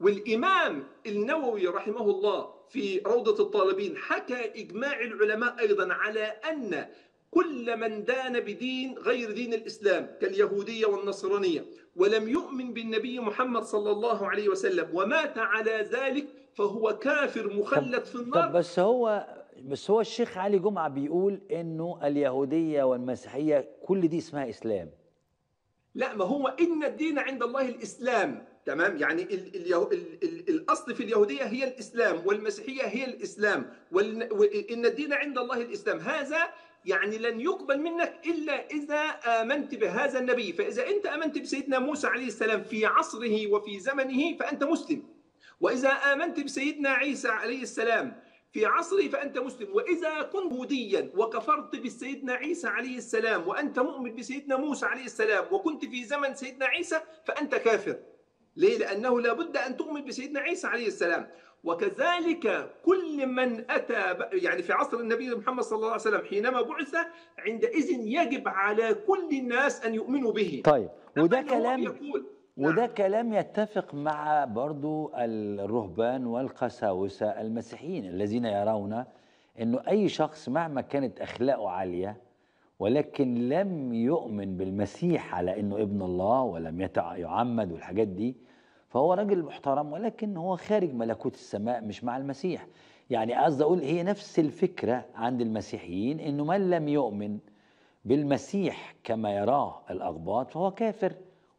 والإمام النووي رحمه الله في روضة الطالبين حكى إجماع العلماء أيضا على أن كل من دان بدين غير دين الإسلام كاليهودية والنصرانية ولم يؤمن بالنبي محمد صلى الله عليه وسلم ومات على ذلك فهو كافر مخلد في النار طب بس هو بس هو الشيخ علي جمعة بيقول انه اليهودية والمسيحية كل دي اسمها اسلام لا ما هو ان الدين عند الله الاسلام تمام يعني الـ الـ الـ الـ الاصل في اليهوديه هي الاسلام والمسيحيه هي الاسلام وان الدين عند الله الاسلام هذا يعني لن يقبل منك إلا إذا آمنت بهذا النبي فإذا أنت آمنت بسيدنا موسى عليه السلام في عصره وفي زمنه فأنت مسلم وإذا آمنت بسيدنا عيسى عليه السلام في عصره فأنت مسلم وإذا كنت يهوديا وكفرت بسيدنا عيسى عليه السلام وأنت مؤمن بسيدنا موسى عليه السلام وكنت في زمن سيدنا عيسى فأنت كافر ليه؟ لأنه لابد أن تؤمن بسيدنا عيسى عليه السلام وكذلك كل من أتى يعني في عصر النبي محمد صلى الله عليه وسلم حينما بعث عندئذ يجب على كل الناس أن يؤمنوا به طيب وده كلام يقول نعم. وده نعم. كلام يتفق مع برضو الرهبان والقساوسة المسيحيين الذين يرون أنه أي شخص مهما كانت أخلاقه عالية ولكن لم يؤمن بالمسيح على أنه ابن الله ولم يعمد والحاجات دي فهو راجل محترم ولكن هو خارج ملكوت السماء مش مع المسيح يعني قصدي اقول هي نفس الفكره عند المسيحيين انه من لم يؤمن بالمسيح كما يراه الاقباط فهو كافر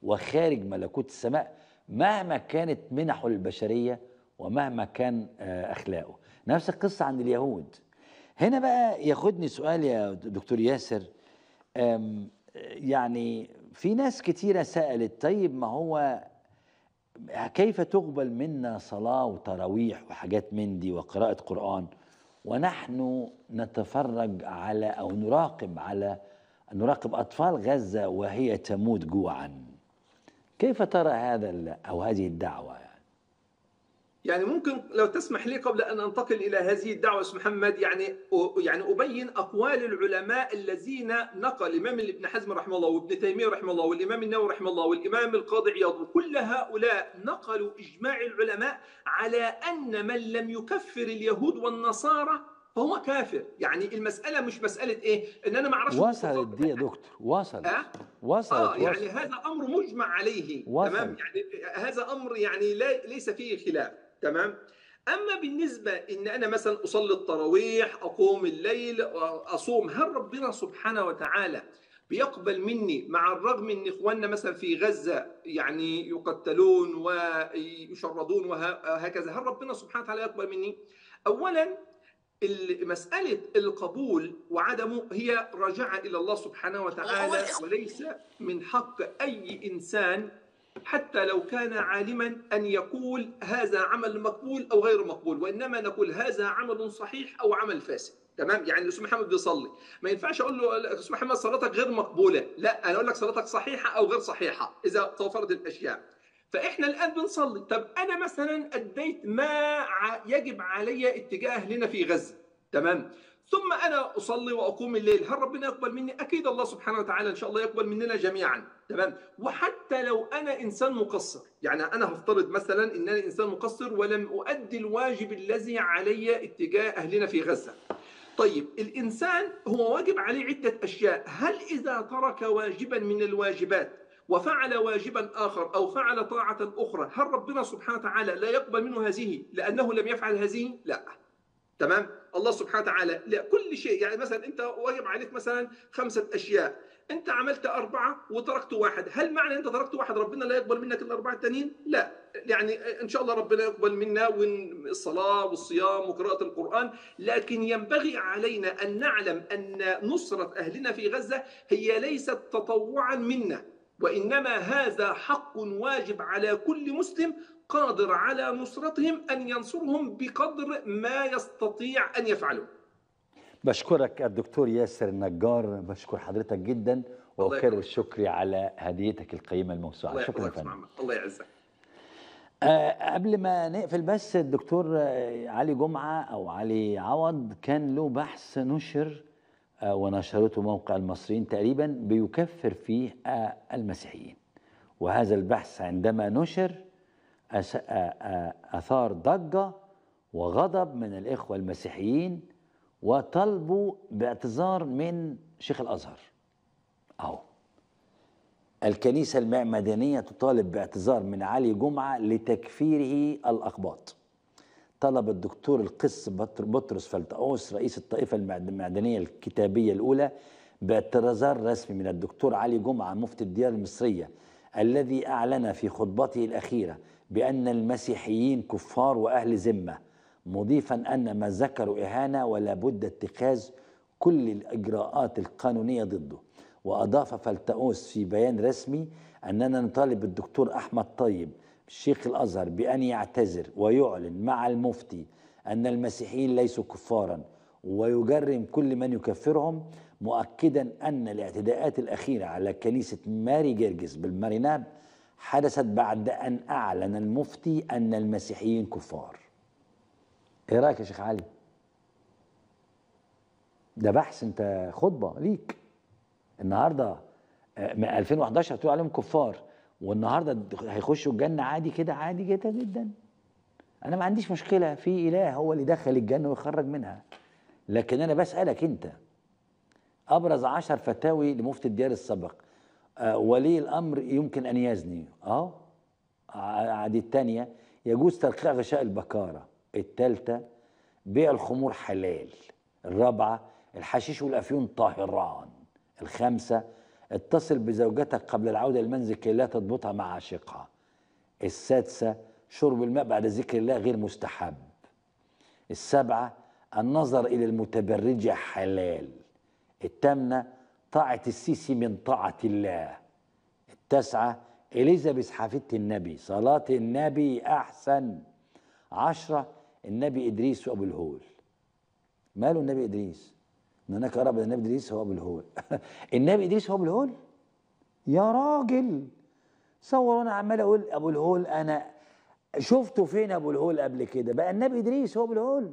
وخارج ملكوت السماء مهما كانت منحه البشريه ومهما كان آه، اخلاقه نفس القصه عند اليهود هنا بقى ياخدني سؤال يا دكتور ياسر يعني في ناس كتيره سالت طيب ما هو كيف تقبل منا صلاة وتراويح وحاجات من دي وقراءة قرآن ونحن نتفرج على أو نراقب على نراقب أطفال غزة وهي تموت جوعا كيف ترى هذا أو هذه الدعوة يعني ممكن لو تسمح لي قبل ان انتقل الى هذه الدعوه محمد يعني يعني ابين اقوال العلماء الذين نقل الامام ابن حزم رحمه الله وابن تيميه رحمه الله والامام النووي رحمه الله والامام القاضي عياض وكل هؤلاء نقلوا اجماع العلماء على ان من لم يكفر اليهود والنصارى فهو كافر يعني المساله مش مساله ايه ان انا ما اعرفش وصلت دي يا دكتور وصلت أه؟ وصلت اه يعني وصلت. يعني هذا امر مجمع عليه وصلت. تمام يعني هذا امر يعني لا ليس فيه خلاف تمام اما بالنسبه ان انا مثلا اصلي التراويح اقوم الليل اصوم هل ربنا سبحانه وتعالى بيقبل مني مع الرغم ان اخواننا مثلا في غزه يعني يقتلون ويشردون وهكذا هل ربنا سبحانه وتعالى يقبل مني اولا مسألة القبول وعدمه هي رجعة إلى الله سبحانه وتعالى وليس من حق أي إنسان حتى لو كان عالما أن يقول هذا عمل مقبول أو غير مقبول وإنما نقول هذا عمل صحيح أو عمل فاسد تمام يعني الأستاذ محمد بيصلي ما ينفعش أقول له الأستاذ محمد صلاتك غير مقبولة لا أنا أقول لك صلاتك صحيحة أو غير صحيحة إذا توفرت الأشياء فإحنا الآن بنصلي طب أنا مثلا أديت ما يجب علي اتجاه لنا في غزة تمام ثم انا اصلي واقوم الليل هل ربنا يقبل مني اكيد الله سبحانه وتعالى ان شاء الله يقبل مننا جميعا تمام وحتى لو انا انسان مقصر يعني انا هفترض مثلا ان انا انسان مقصر ولم اؤدي الواجب الذي علي اتجاه اهلنا في غزه طيب الانسان هو واجب عليه عده اشياء هل اذا ترك واجبا من الواجبات وفعل واجبا آخر أو فعل طاعة أخرى هل ربنا سبحانه وتعالى لا يقبل منه هذه لأنه لم يفعل هذه؟ لا تمام الله سبحانه وتعالى لكل شيء يعني مثلا انت واجب عليك مثلا خمسه اشياء انت عملت اربعه وتركت واحد هل معنى انت تركت واحد ربنا لا يقبل منك الا الاربعه التانيين لا يعني ان شاء الله ربنا يقبل منا والصلاه والصيام وقراءه القران لكن ينبغي علينا ان نعلم ان نصره اهلنا في غزه هي ليست تطوعا منا وانما هذا حق واجب على كل مسلم قادر على نصرتهم أن ينصرهم بقدر ما يستطيع أن يفعله بشكرك الدكتور ياسر النجار بشكر حضرتك جدا وأكرر شكري على هديتك القيمة الموسوعة شكرا فندم الله يعزك أه قبل ما نقفل بس الدكتور آه، علي جمعة أو علي عوض كان له بحث نشر آه، ونشرته موقع المصريين تقريبا بيكفر فيه آه، المسيحيين وهذا البحث عندما نشر أثار ضجة وغضب من الإخوة المسيحيين وطلبوا باعتذار من شيخ الأزهر أهو الكنيسة المعمدانية تطالب باعتذار من علي جمعة لتكفيره الأقباط طلب الدكتور القس بطرس فلتأوس رئيس الطائفة المعدنية الكتابية الأولى باعتذار رسمي من الدكتور علي جمعة مفتي الديار المصرية الذي أعلن في خطبته الأخيرة بأن المسيحيين كفار وأهل ذمة مضيفا أن ما ذكروا إهانة ولا بد اتخاذ كل الإجراءات القانونية ضده وأضاف فلتأوس في بيان رسمي أننا نطالب الدكتور أحمد طيب شيخ الأزهر بأن يعتذر ويعلن مع المفتي أن المسيحيين ليسوا كفارا ويجرم كل من يكفرهم مؤكدا أن الاعتداءات الأخيرة على كنيسة ماري جرجس بالماريناب حدثت بعد أن أعلن المفتي أن المسيحيين كفار إيه رأيك يا شيخ علي؟ ده بحث أنت خطبة ليك النهاردة آه، من 2011 هتقول عليهم كفار والنهارده هيخشوا الجنه عادي كده عادي جدا جدا انا ما عنديش مشكله في اله هو اللي دخل الجنه ويخرج منها لكن انا بسالك انت ابرز عشر فتاوي لمفتي الديار السابق آه، ولي الأمر يمكن أن يزني أهو عادي الثانيه يجوز ترقيع غشاء البكارة الثالثه بيع الخمور حلال الرابعة الحشيش والأفيون طاهران الخامسة اتصل بزوجتك قبل العودة للمنزل كي لا تضبطها مع عاشقها السادسة شرب الماء بعد ذكر الله غير مستحب السابعه النظر إلى المتبرجة حلال الثامنة طاعة السيسي من طاعة الله التاسعة إليزابيث حفيدة النبي صلاة النبي أحسن عشرة النبي إدريس وأبو الهول ماله النبي إدريس إن هناك أرى *laughs* النبي إدريس هو أبو الهول النبي إدريس هو أبو الهول يا راجل صور وأنا عمال أقول أبو الهول أنا شفته فين أبو الهول قبل كده بقى النبي إدريس هو أبو الهول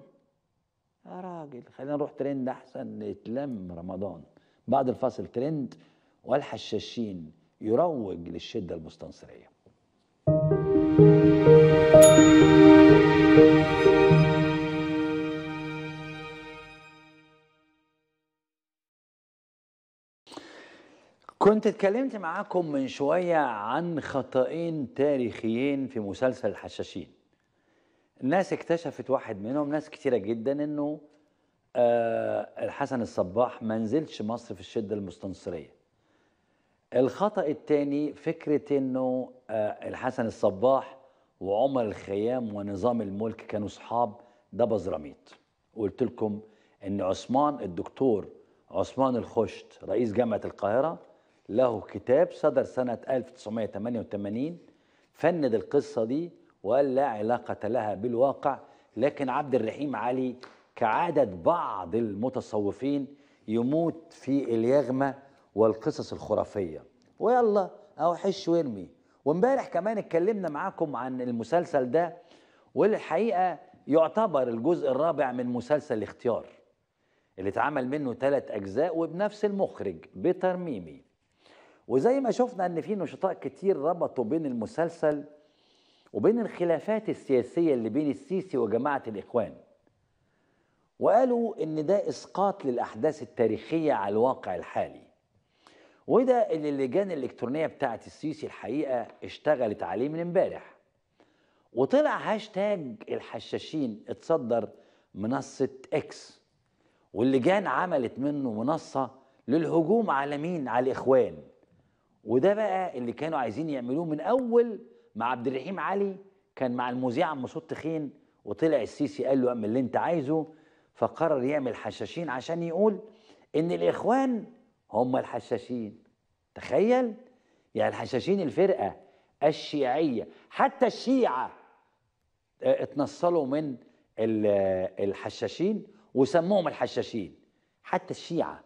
يا راجل خلينا نروح ترند أحسن نتلم رمضان بعد الفاصل ترند والحشاشين يروج للشدة المستنصرية كنت اتكلمت معاكم من شوية عن خطأين تاريخيين في مسلسل الحشاشين الناس اكتشفت واحد منهم ناس كتيرة جدا انه آه، الحسن الصباح ما نزلش مصر في الشدة المستنصرية الخطأ الثاني فكرة انه آه، الحسن الصباح وعمر الخيام ونظام الملك كانوا صحاب ده بزراميط قلت لكم ان عثمان الدكتور عثمان الخشت رئيس جامعة القاهرة له كتاب صدر سنة 1988 فند القصة دي وقال لا علاقة لها بالواقع لكن عبد الرحيم علي كعادة بعض المتصوفين يموت في اليغمة والقصص الخرافية ويلا أوحش حش وارمي وامبارح كمان اتكلمنا معاكم عن المسلسل ده والحقيقة يعتبر الجزء الرابع من مسلسل الاختيار اللي اتعمل منه ثلاث أجزاء وبنفس المخرج بيتر ميمي وزي ما شفنا ان في نشطاء كتير ربطوا بين المسلسل وبين الخلافات السياسية اللي بين السيسي وجماعة الإخوان وقالوا ان ده اسقاط للاحداث التاريخيه على الواقع الحالي وده اللي اللجان الالكترونيه بتاعه السيسي الحقيقه اشتغلت عليه من امبارح وطلع هاشتاج الحشاشين اتصدر منصه اكس واللجان عملت منه منصه للهجوم على مين على الاخوان وده بقى اللي كانوا عايزين يعملوه من اول مع عبد الرحيم علي كان مع المذيع مسعود تخين وطلع السيسي قال له اعمل اللي انت عايزه فقرر يعمل حشاشين عشان يقول ان الاخوان هم الحشاشين تخيل يعني الحشاشين الفرقه الشيعيه حتى الشيعه آه، اتنصلوا من الحشاشين وسموهم الحشاشين حتى الشيعه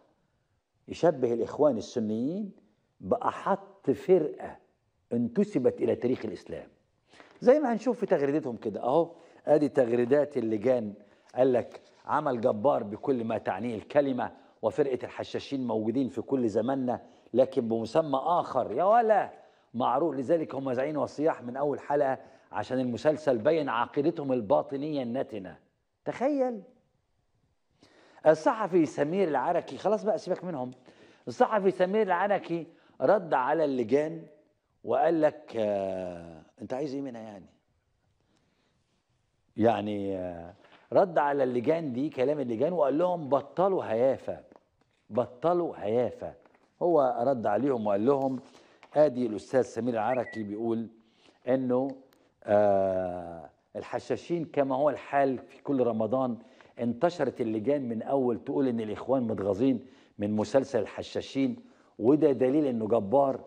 يشبه الاخوان السنيين باحط فرقه انتسبت الى تاريخ الاسلام زي ما هنشوف في تغريدتهم كده اهو ادي تغريدات اللجان قال لك عمل جبار بكل ما تعنيه الكلمة وفرقة الحشاشين موجودين في كل زماننا لكن بمسمى آخر يا ولا معروف لذلك هم زعين وصياح من أول حلقة عشان المسلسل بين عقيدتهم الباطنية النتنة تخيل الصحفي سمير العركي خلاص بقى سيبك منهم الصحفي سمير العركي رد على اللجان وقال لك آه انت عايز ايه منها يعني يعني آه رد على اللجان دي كلام اللجان وقال لهم بطلوا هيافه بطلوا هيافه هو رد عليهم وقال لهم ادي الاستاذ سمير العركي بيقول انه آه الحشاشين كما هو الحال في كل رمضان انتشرت اللجان من اول تقول ان الاخوان متغاظين من مسلسل الحشاشين وده دليل انه جبار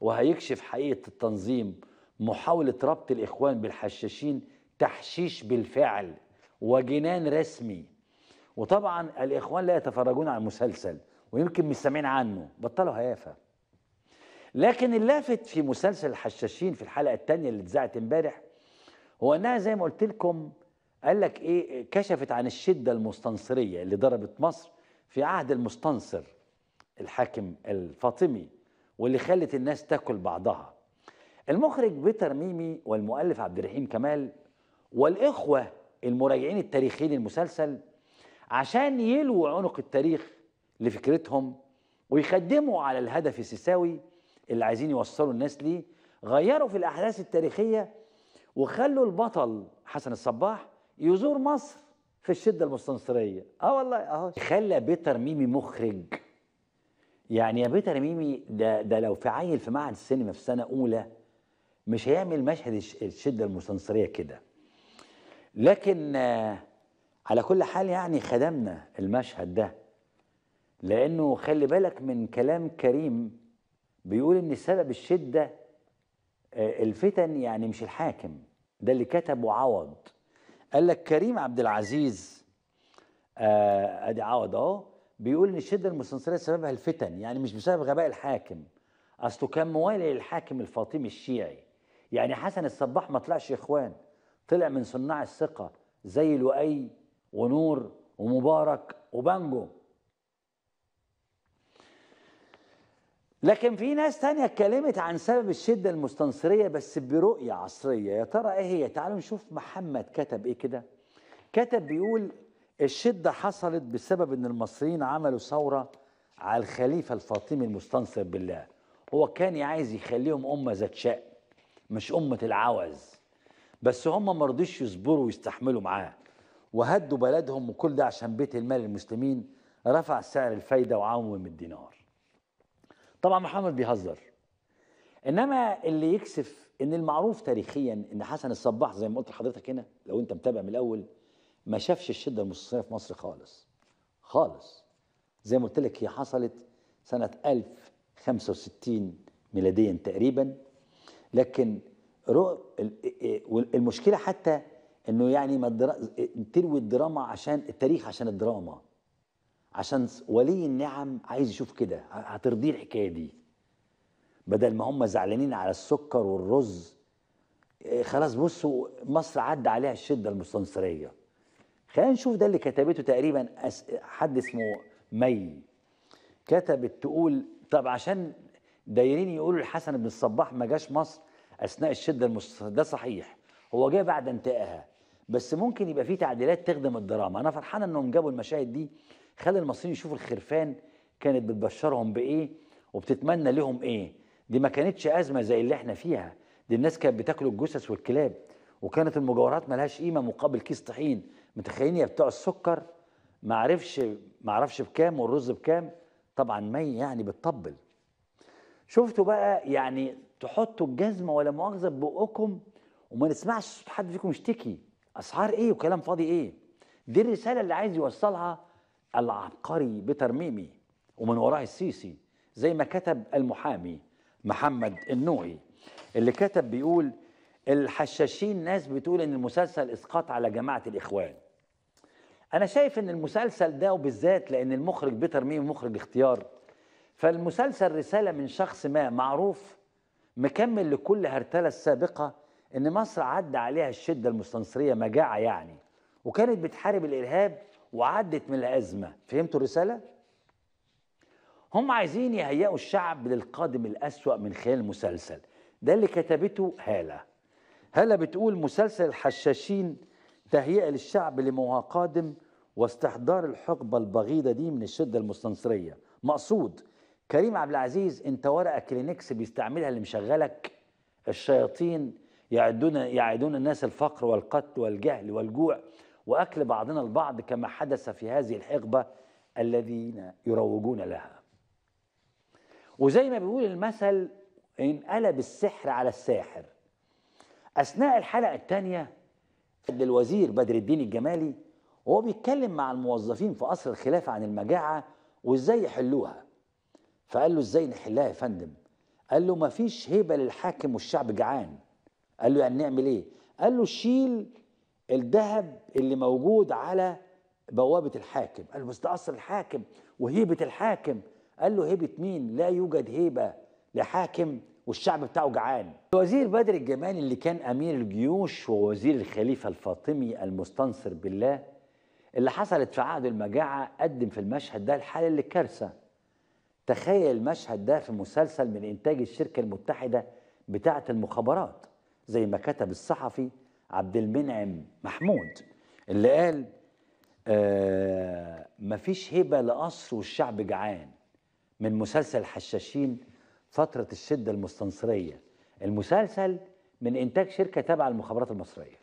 وهيكشف حقيقه التنظيم محاوله ربط الاخوان بالحشاشين تحشيش بالفعل وجنان رسمي وطبعا الاخوان لا يتفرجون على المسلسل ويمكن مش سامعين عنه بطلوا هيافه لكن اللافت في مسلسل الحشاشين في الحلقه الثانيه اللي اتذاعت امبارح هو انها زي ما قلت لكم قال لك ايه كشفت عن الشده المستنصريه اللي ضربت مصر في عهد المستنصر الحاكم الفاطمي واللي خلت الناس تاكل بعضها المخرج بيتر ميمي والمؤلف عبد الرحيم كمال والاخوه المراجعين التاريخيين المسلسل عشان يلووا عنق التاريخ لفكرتهم ويخدموا على الهدف السيساوي اللي عايزين يوصلوا الناس ليه غيروا في الأحداث التاريخية وخلوا البطل حسن الصباح يزور مصر في الشدة المستنصرية اه والله اهو خلى بيتر ميمي مخرج يعني يا بيتر ميمي ده ده لو في عيل في معهد السينما في سنة أولى مش هيعمل مشهد الشدة المستنصرية كده لكن آه، على كل حال يعني خدمنا المشهد ده لأنه خلي بالك من كلام كريم بيقول إن سبب الشدة آه، الفتن يعني مش الحاكم ده اللي كتبه عوض قال لك كريم عبد العزيز آه، ادي عوض اهو بيقول ان الشده المستنصريه سببها الفتن يعني مش بسبب غباء الحاكم اصله كان موالي للحاكم الفاطمي الشيعي يعني حسن الصباح ما طلعش اخوان طلع من صناع الثقة زي لؤي ونور ومبارك وبانجو لكن في ناس تانية اتكلمت عن سبب الشدة المستنصرية بس برؤية عصرية يا ترى ايه هي تعالوا نشوف محمد كتب ايه كده كتب بيقول الشدة حصلت بسبب ان المصريين عملوا ثورة على الخليفة الفاطمي المستنصر بالله هو كان عايز يخليهم أمة ذات شأن مش أمة العوز بس هم ما رضيش يصبروا ويستحملوا معاه وهدوا بلدهم وكل ده عشان بيت المال المسلمين رفع سعر الفايده وعوم الدينار طبعا محمد بيهزر انما اللي يكسف ان المعروف تاريخيا ان حسن الصباح زي ما قلت لحضرتك هنا لو انت متابع من الاول ما شافش الشده المستثمريه في مصر خالص خالص زي ما قلت لك هي حصلت سنه 1065 ميلاديا تقريبا لكن والمشكله حتى انه يعني ما الدرا... تروي الدراما عشان التاريخ عشان الدراما عشان ولي النعم عايز يشوف كده هترضيه الحكايه دي بدل ما هم زعلانين على السكر والرز آه، خلاص بصوا مصر عدى عليها الشده المستنصريه خلينا نشوف ده اللي كتبته تقريبا أس... حد اسمه مي كتبت تقول طب عشان دايرين يقولوا الحسن بن الصباح ما جاش مصر اثناء الشده المستمره ده صحيح هو جه بعد انتهاءها بس ممكن يبقى في تعديلات تخدم الدراما انا فرحان انهم جابوا المشاهد دي خلي المصريين يشوفوا الخرفان كانت بتبشرهم بايه وبتتمنى لهم ايه دي ما كانتش ازمه زي اللي احنا فيها دي الناس كانت بتاكل الجثث والكلاب وكانت المجوهرات ملهاش قيمه مقابل كيس طحين متخيلين يا بتوع السكر ما عرفش ما عرفش بكام والرز بكام طبعا مي يعني بتطبل شفتوا بقى يعني تحطوا الجزمه ولا مؤاخذه ببقكم وما نسمعش صوت حد فيكم يشتكي اسعار ايه وكلام فاضي ايه دي الرساله اللي عايز يوصلها العبقري بترميمي ومن وراه السيسي زي ما كتب المحامي محمد النوعي اللي كتب بيقول الحشاشين ناس بتقول ان المسلسل اسقاط على جماعه الاخوان انا شايف ان المسلسل ده وبالذات لان المخرج بيتر ميمي مخرج اختيار فالمسلسل رساله من شخص ما معروف مكمل لكل هرتلة السابقة إن مصر عدى عليها الشدة المستنصرية مجاعة يعني وكانت بتحارب الإرهاب وعدت من الأزمة فهمتوا الرسالة؟ هم عايزين يهيئوا الشعب للقادم الأسوأ من خلال المسلسل ده اللي كتبته هالة هالة بتقول مسلسل الحشاشين تهيئة للشعب لما هو قادم واستحضار الحقبة البغيضة دي من الشدة المستنصرية مقصود كريم عبد العزيز انت ورقه كلينكس بيستعملها اللي مشغلك الشياطين يعدون يعدون الناس الفقر والقتل والجهل والجوع واكل بعضنا البعض كما حدث في هذه الحقبه الذين يروجون لها. وزي ما بيقول المثل انقلب السحر على الساحر. اثناء الحلقه الثانيه للوزير بدر الدين الجمالي وهو بيتكلم مع الموظفين في قصر الخلافه عن المجاعه وازاي يحلوها. فقال له ازاي نحلها يا فندم قال له ما فيش هيبه للحاكم والشعب جعان قال له يعني نعمل ايه قال له شيل الذهب اللي موجود على بوابه الحاكم قال له بس ده اصل الحاكم وهيبه الحاكم قال له هيبه مين لا يوجد هيبه لحاكم والشعب بتاعه جعان الوزير بدر الجمالي اللي كان امير الجيوش ووزير الخليفه الفاطمي المستنصر بالله اللي حصلت في عهد المجاعه قدم في المشهد ده الحاله اللي كارثه تخيل المشهد ده في مسلسل من إنتاج الشركة المتحدة بتاعة المخابرات زي ما كتب الصحفي عبد المنعم محمود اللي قال آه مفيش هبة لقصر والشعب جعان من مسلسل حشاشين فترة الشدة المستنصرية المسلسل من إنتاج شركة تابعة للمخابرات المصرية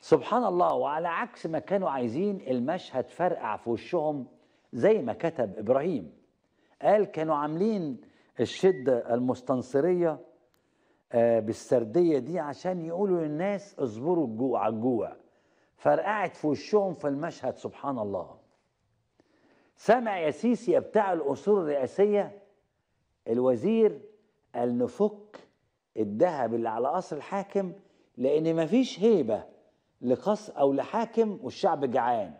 سبحان الله وعلى عكس ما كانوا عايزين المشهد فرقع في وشهم زي ما كتب إبراهيم قال كانوا عاملين الشدة المستنصرية آه، بالسردية دي عشان يقولوا للناس اصبروا الجوع على الجوع فرقعت في وشهم في المشهد سبحان الله سمع يا سيسي بتاع الأصول الرئاسية الوزير قال نفك الذهب اللي على قصر الحاكم لأن مفيش هيبة لقصر أو لحاكم والشعب جعان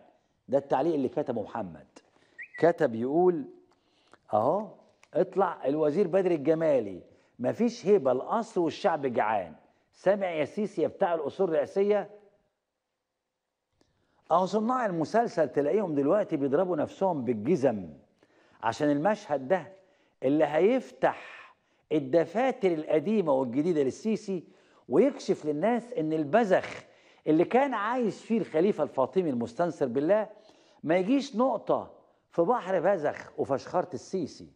ده التعليق اللي كتبه محمد كتب يقول اهو اطلع الوزير بدر الجمالي مفيش هيبه القصر والشعب جعان سامع يا سيسي يا بتاع الاصول الرئاسيه اهو صناع المسلسل تلاقيهم دلوقتي بيضربوا نفسهم بالجزم عشان المشهد ده اللي هيفتح الدفاتر القديمه والجديده للسيسي ويكشف للناس ان البذخ اللي كان عايش فيه الخليفه الفاطمي المستنصر بالله ما يجيش نقطه في بحر بزخ وفشخرة السيسي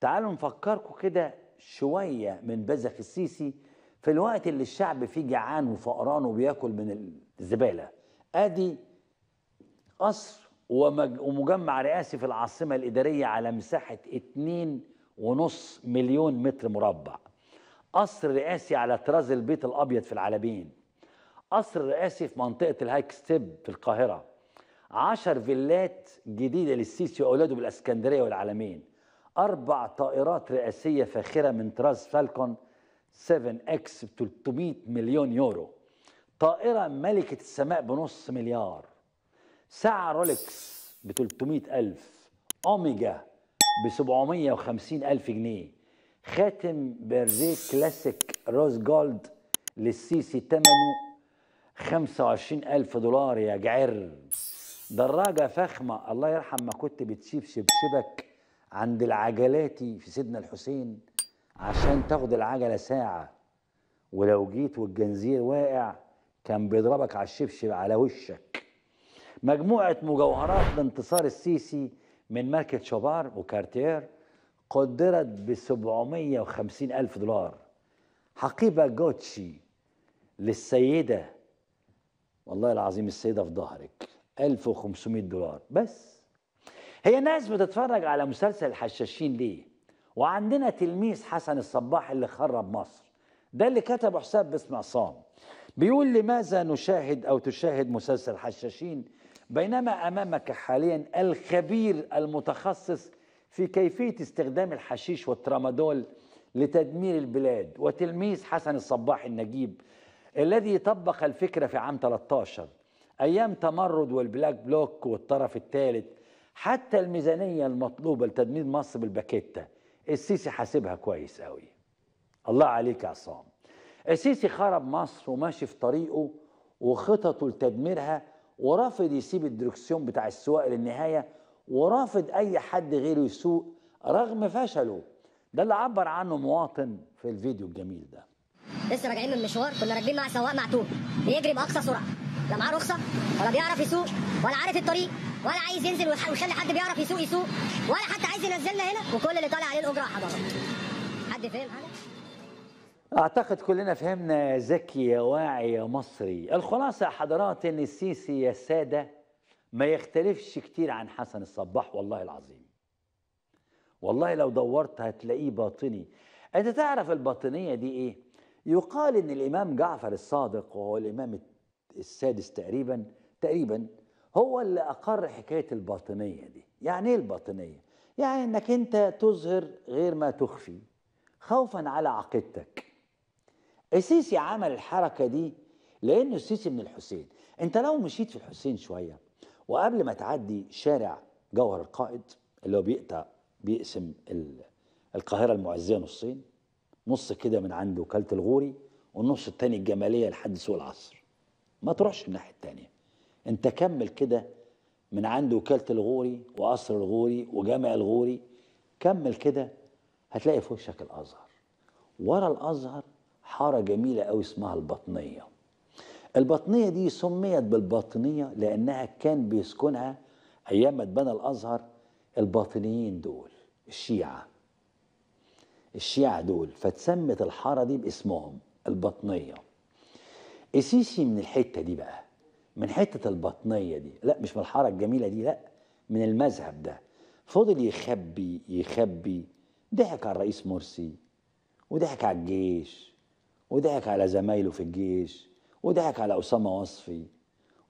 تعالوا نفكركم كده شوية من بزخ السيسي في الوقت اللي الشعب فيه جعان وفقران وبياكل من الزبالة ادي قصر ومجمع رئاسي في العاصمة الإدارية على مساحة 2.5 مليون متر مربع قصر رئاسي على طراز البيت الأبيض في العالمين قصر رئاسي في منطقة الهايك ستيب في القاهرة عشر فيلات جديدة للسيسي وأولاده بالإسكندرية والعالمين أربع طائرات رئاسية فاخرة من طراز فالكون 7 اكس ب 300 مليون يورو طائرة ملكة السماء بنص مليار ساعة رولكس ب 300 ألف أوميجا ب 750 ألف جنيه خاتم بيرزي كلاسيك روز جولد للسيسي تمنه 25 ألف دولار يا جعر دراجه فخمه الله يرحم ما كنت بتشيب شبشبك عند العجلاتي في سيدنا الحسين عشان تاخد العجله ساعه ولو جيت والجنزير واقع كان بيضربك على الشبشب على وشك مجموعه مجوهرات لانتصار السيسي من ماركه شوبار وكارتير قدرت ب 750 ألف دولار حقيبة جوتشي للسيدة والله العظيم السيدة في ظهرك 1500 دولار بس هي ناس بتتفرج على مسلسل الحشاشين ليه وعندنا تلميذ حسن الصباح اللي خرب مصر ده اللي كتبه حساب باسم عصام بيقول لماذا نشاهد او تشاهد مسلسل حشاشين بينما امامك حاليا الخبير المتخصص في كيفيه استخدام الحشيش والترامادول لتدمير البلاد وتلميذ حسن الصباح النجيب الذي طبق الفكره في عام 13 أيام تمرد والبلاك بلوك والطرف الثالث حتى الميزانية المطلوبة لتدمير مصر بالباكيتة السيسي حاسبها كويس قوي الله عليك يا عصام السيسي خرب مصر وماشي في طريقه وخططه لتدميرها ورافض يسيب الدركسيون بتاع السواق للنهاية ورافض أي حد غيره يسوق رغم فشله ده اللي عبر عنه مواطن في الفيديو الجميل ده لسه راجعين من مشوار كنا راكبين مع سواق معتوه بيجري بأقصى سرعة لا معاه رخصه ولا بيعرف يسوق ولا عارف الطريق ولا عايز ينزل ويخلي حد بيعرف يسوق يسوق ولا حتى عايز ينزلنا هنا وكل اللي طالع عليه الاجره وحضاره حد فاهم حاجه اعتقد كلنا فهمنا ذكي يا واعي يا مصري الخلاصه يا حضرات ان السيسي يا ساده ما يختلفش كتير عن حسن الصباح والله العظيم والله لو دورت هتلاقيه باطني انت تعرف الباطنيه دي ايه يقال ان الامام جعفر الصادق وهو الامام السادس تقريبا تقريبا هو اللي أقر حكاية الباطنية دي يعني إيه الباطنية؟ يعني إنك أنت تظهر غير ما تخفي خوفا على عقيدتك السيسي عمل الحركة دي لأنه السيسي من الحسين أنت لو مشيت في الحسين شوية وقبل ما تعدي شارع جوهر القائد اللي هو بيقطع بيقسم القاهرة المعزية نصين نص كده من عند وكالة الغوري والنص التاني الجمالية لحد سوق العصر ما تروحش الناحيه التانيه انت كمل كده من عند وكاله الغوري وقصر الغوري وجامع الغوري كمل كده هتلاقي في وشك الازهر ورا الازهر حاره جميله قوي اسمها البطنيه البطنيه دي سميت بالباطنيه لانها كان بيسكنها ايام ما اتبنى الازهر الباطنيين دول الشيعه الشيعه دول فتسمت الحاره دي باسمهم البطنيه السيسي من الحته دي بقى من حته البطنيه دي لا مش من الحاره الجميله دي لا من المذهب ده فضل يخبي يخبي ضحك على الرئيس مرسي وضحك على الجيش وضحك على زمايله في الجيش وضحك على اسامه وصفي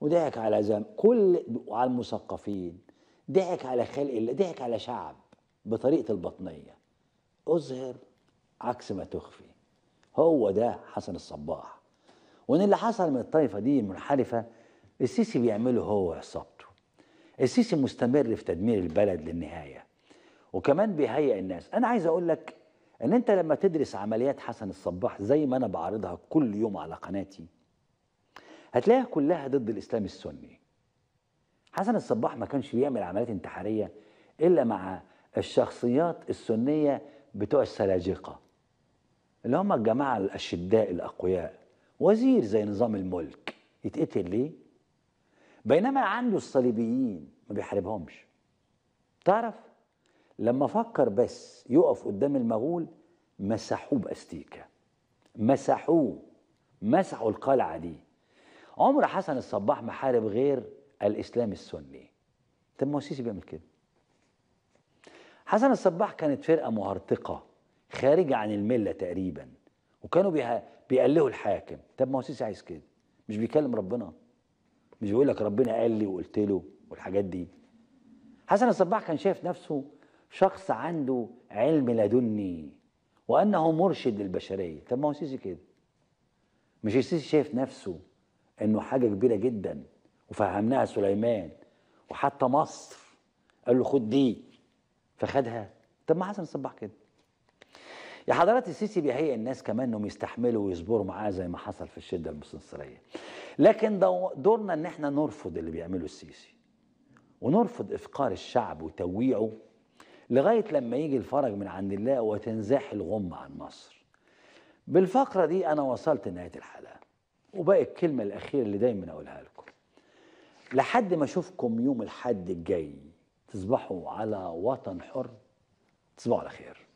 وضحك على زم... كل وعلى المثقفين ضحك على خلق الله ضحك على شعب بطريقه البطنيه اظهر عكس ما تخفي هو ده حسن الصباح وان اللي حصل من الطائفه دي المنحرفه السيسي بيعمله هو وعصابته السيسي مستمر في تدمير البلد للنهايه وكمان بيهيئ الناس انا عايز اقول لك ان انت لما تدرس عمليات حسن الصباح زي ما انا بعرضها كل يوم على قناتي هتلاقيها كلها ضد الاسلام السني حسن الصباح ما كانش بيعمل عمليات انتحاريه الا مع الشخصيات السنيه بتوع السلاجقه اللي هم الجماعه الاشداء الاقوياء وزير زي نظام الملك يتقتل ليه بينما عنده الصليبيين ما بيحاربهمش تعرف لما فكر بس يقف قدام المغول مسحوه باستيكه مسحوه مسحوا القلعه دي عمر حسن الصباح ما حارب غير الاسلام السني طب ما السيسي بيعمل كده حسن الصباح كانت فرقه مهرطقه خارجه عن المله تقريبا وكانوا بيها له الحاكم طب ما هو السيسي عايز كده مش بيكلم ربنا مش بيقول لك ربنا قال لي وقلت له والحاجات دي حسن الصباح كان شايف نفسه شخص عنده علم لدني وانه مرشد للبشريه طب ما هو السيسي كده مش السيسي شايف نفسه انه حاجه كبيره جدا وفهمناها سليمان وحتى مصر قال له خد دي فخدها طب ما حسن الصباح كده يا حضرات السيسي بيهيئ الناس كمان انهم يستحملوا ويصبروا معاه زي ما حصل في الشده المستنصريه. لكن دورنا ان احنا نرفض اللي بيعمله السيسي ونرفض افقار الشعب وتويعه لغايه لما يجي الفرج من عند الله وتنزاح الغم عن مصر بالفقره دي انا وصلت لنهايه الحلقه وباقي الكلمه الاخيره اللي دايما اقولها لكم لحد ما اشوفكم يوم الحد الجاي تصبحوا على وطن حر تصبحوا على خير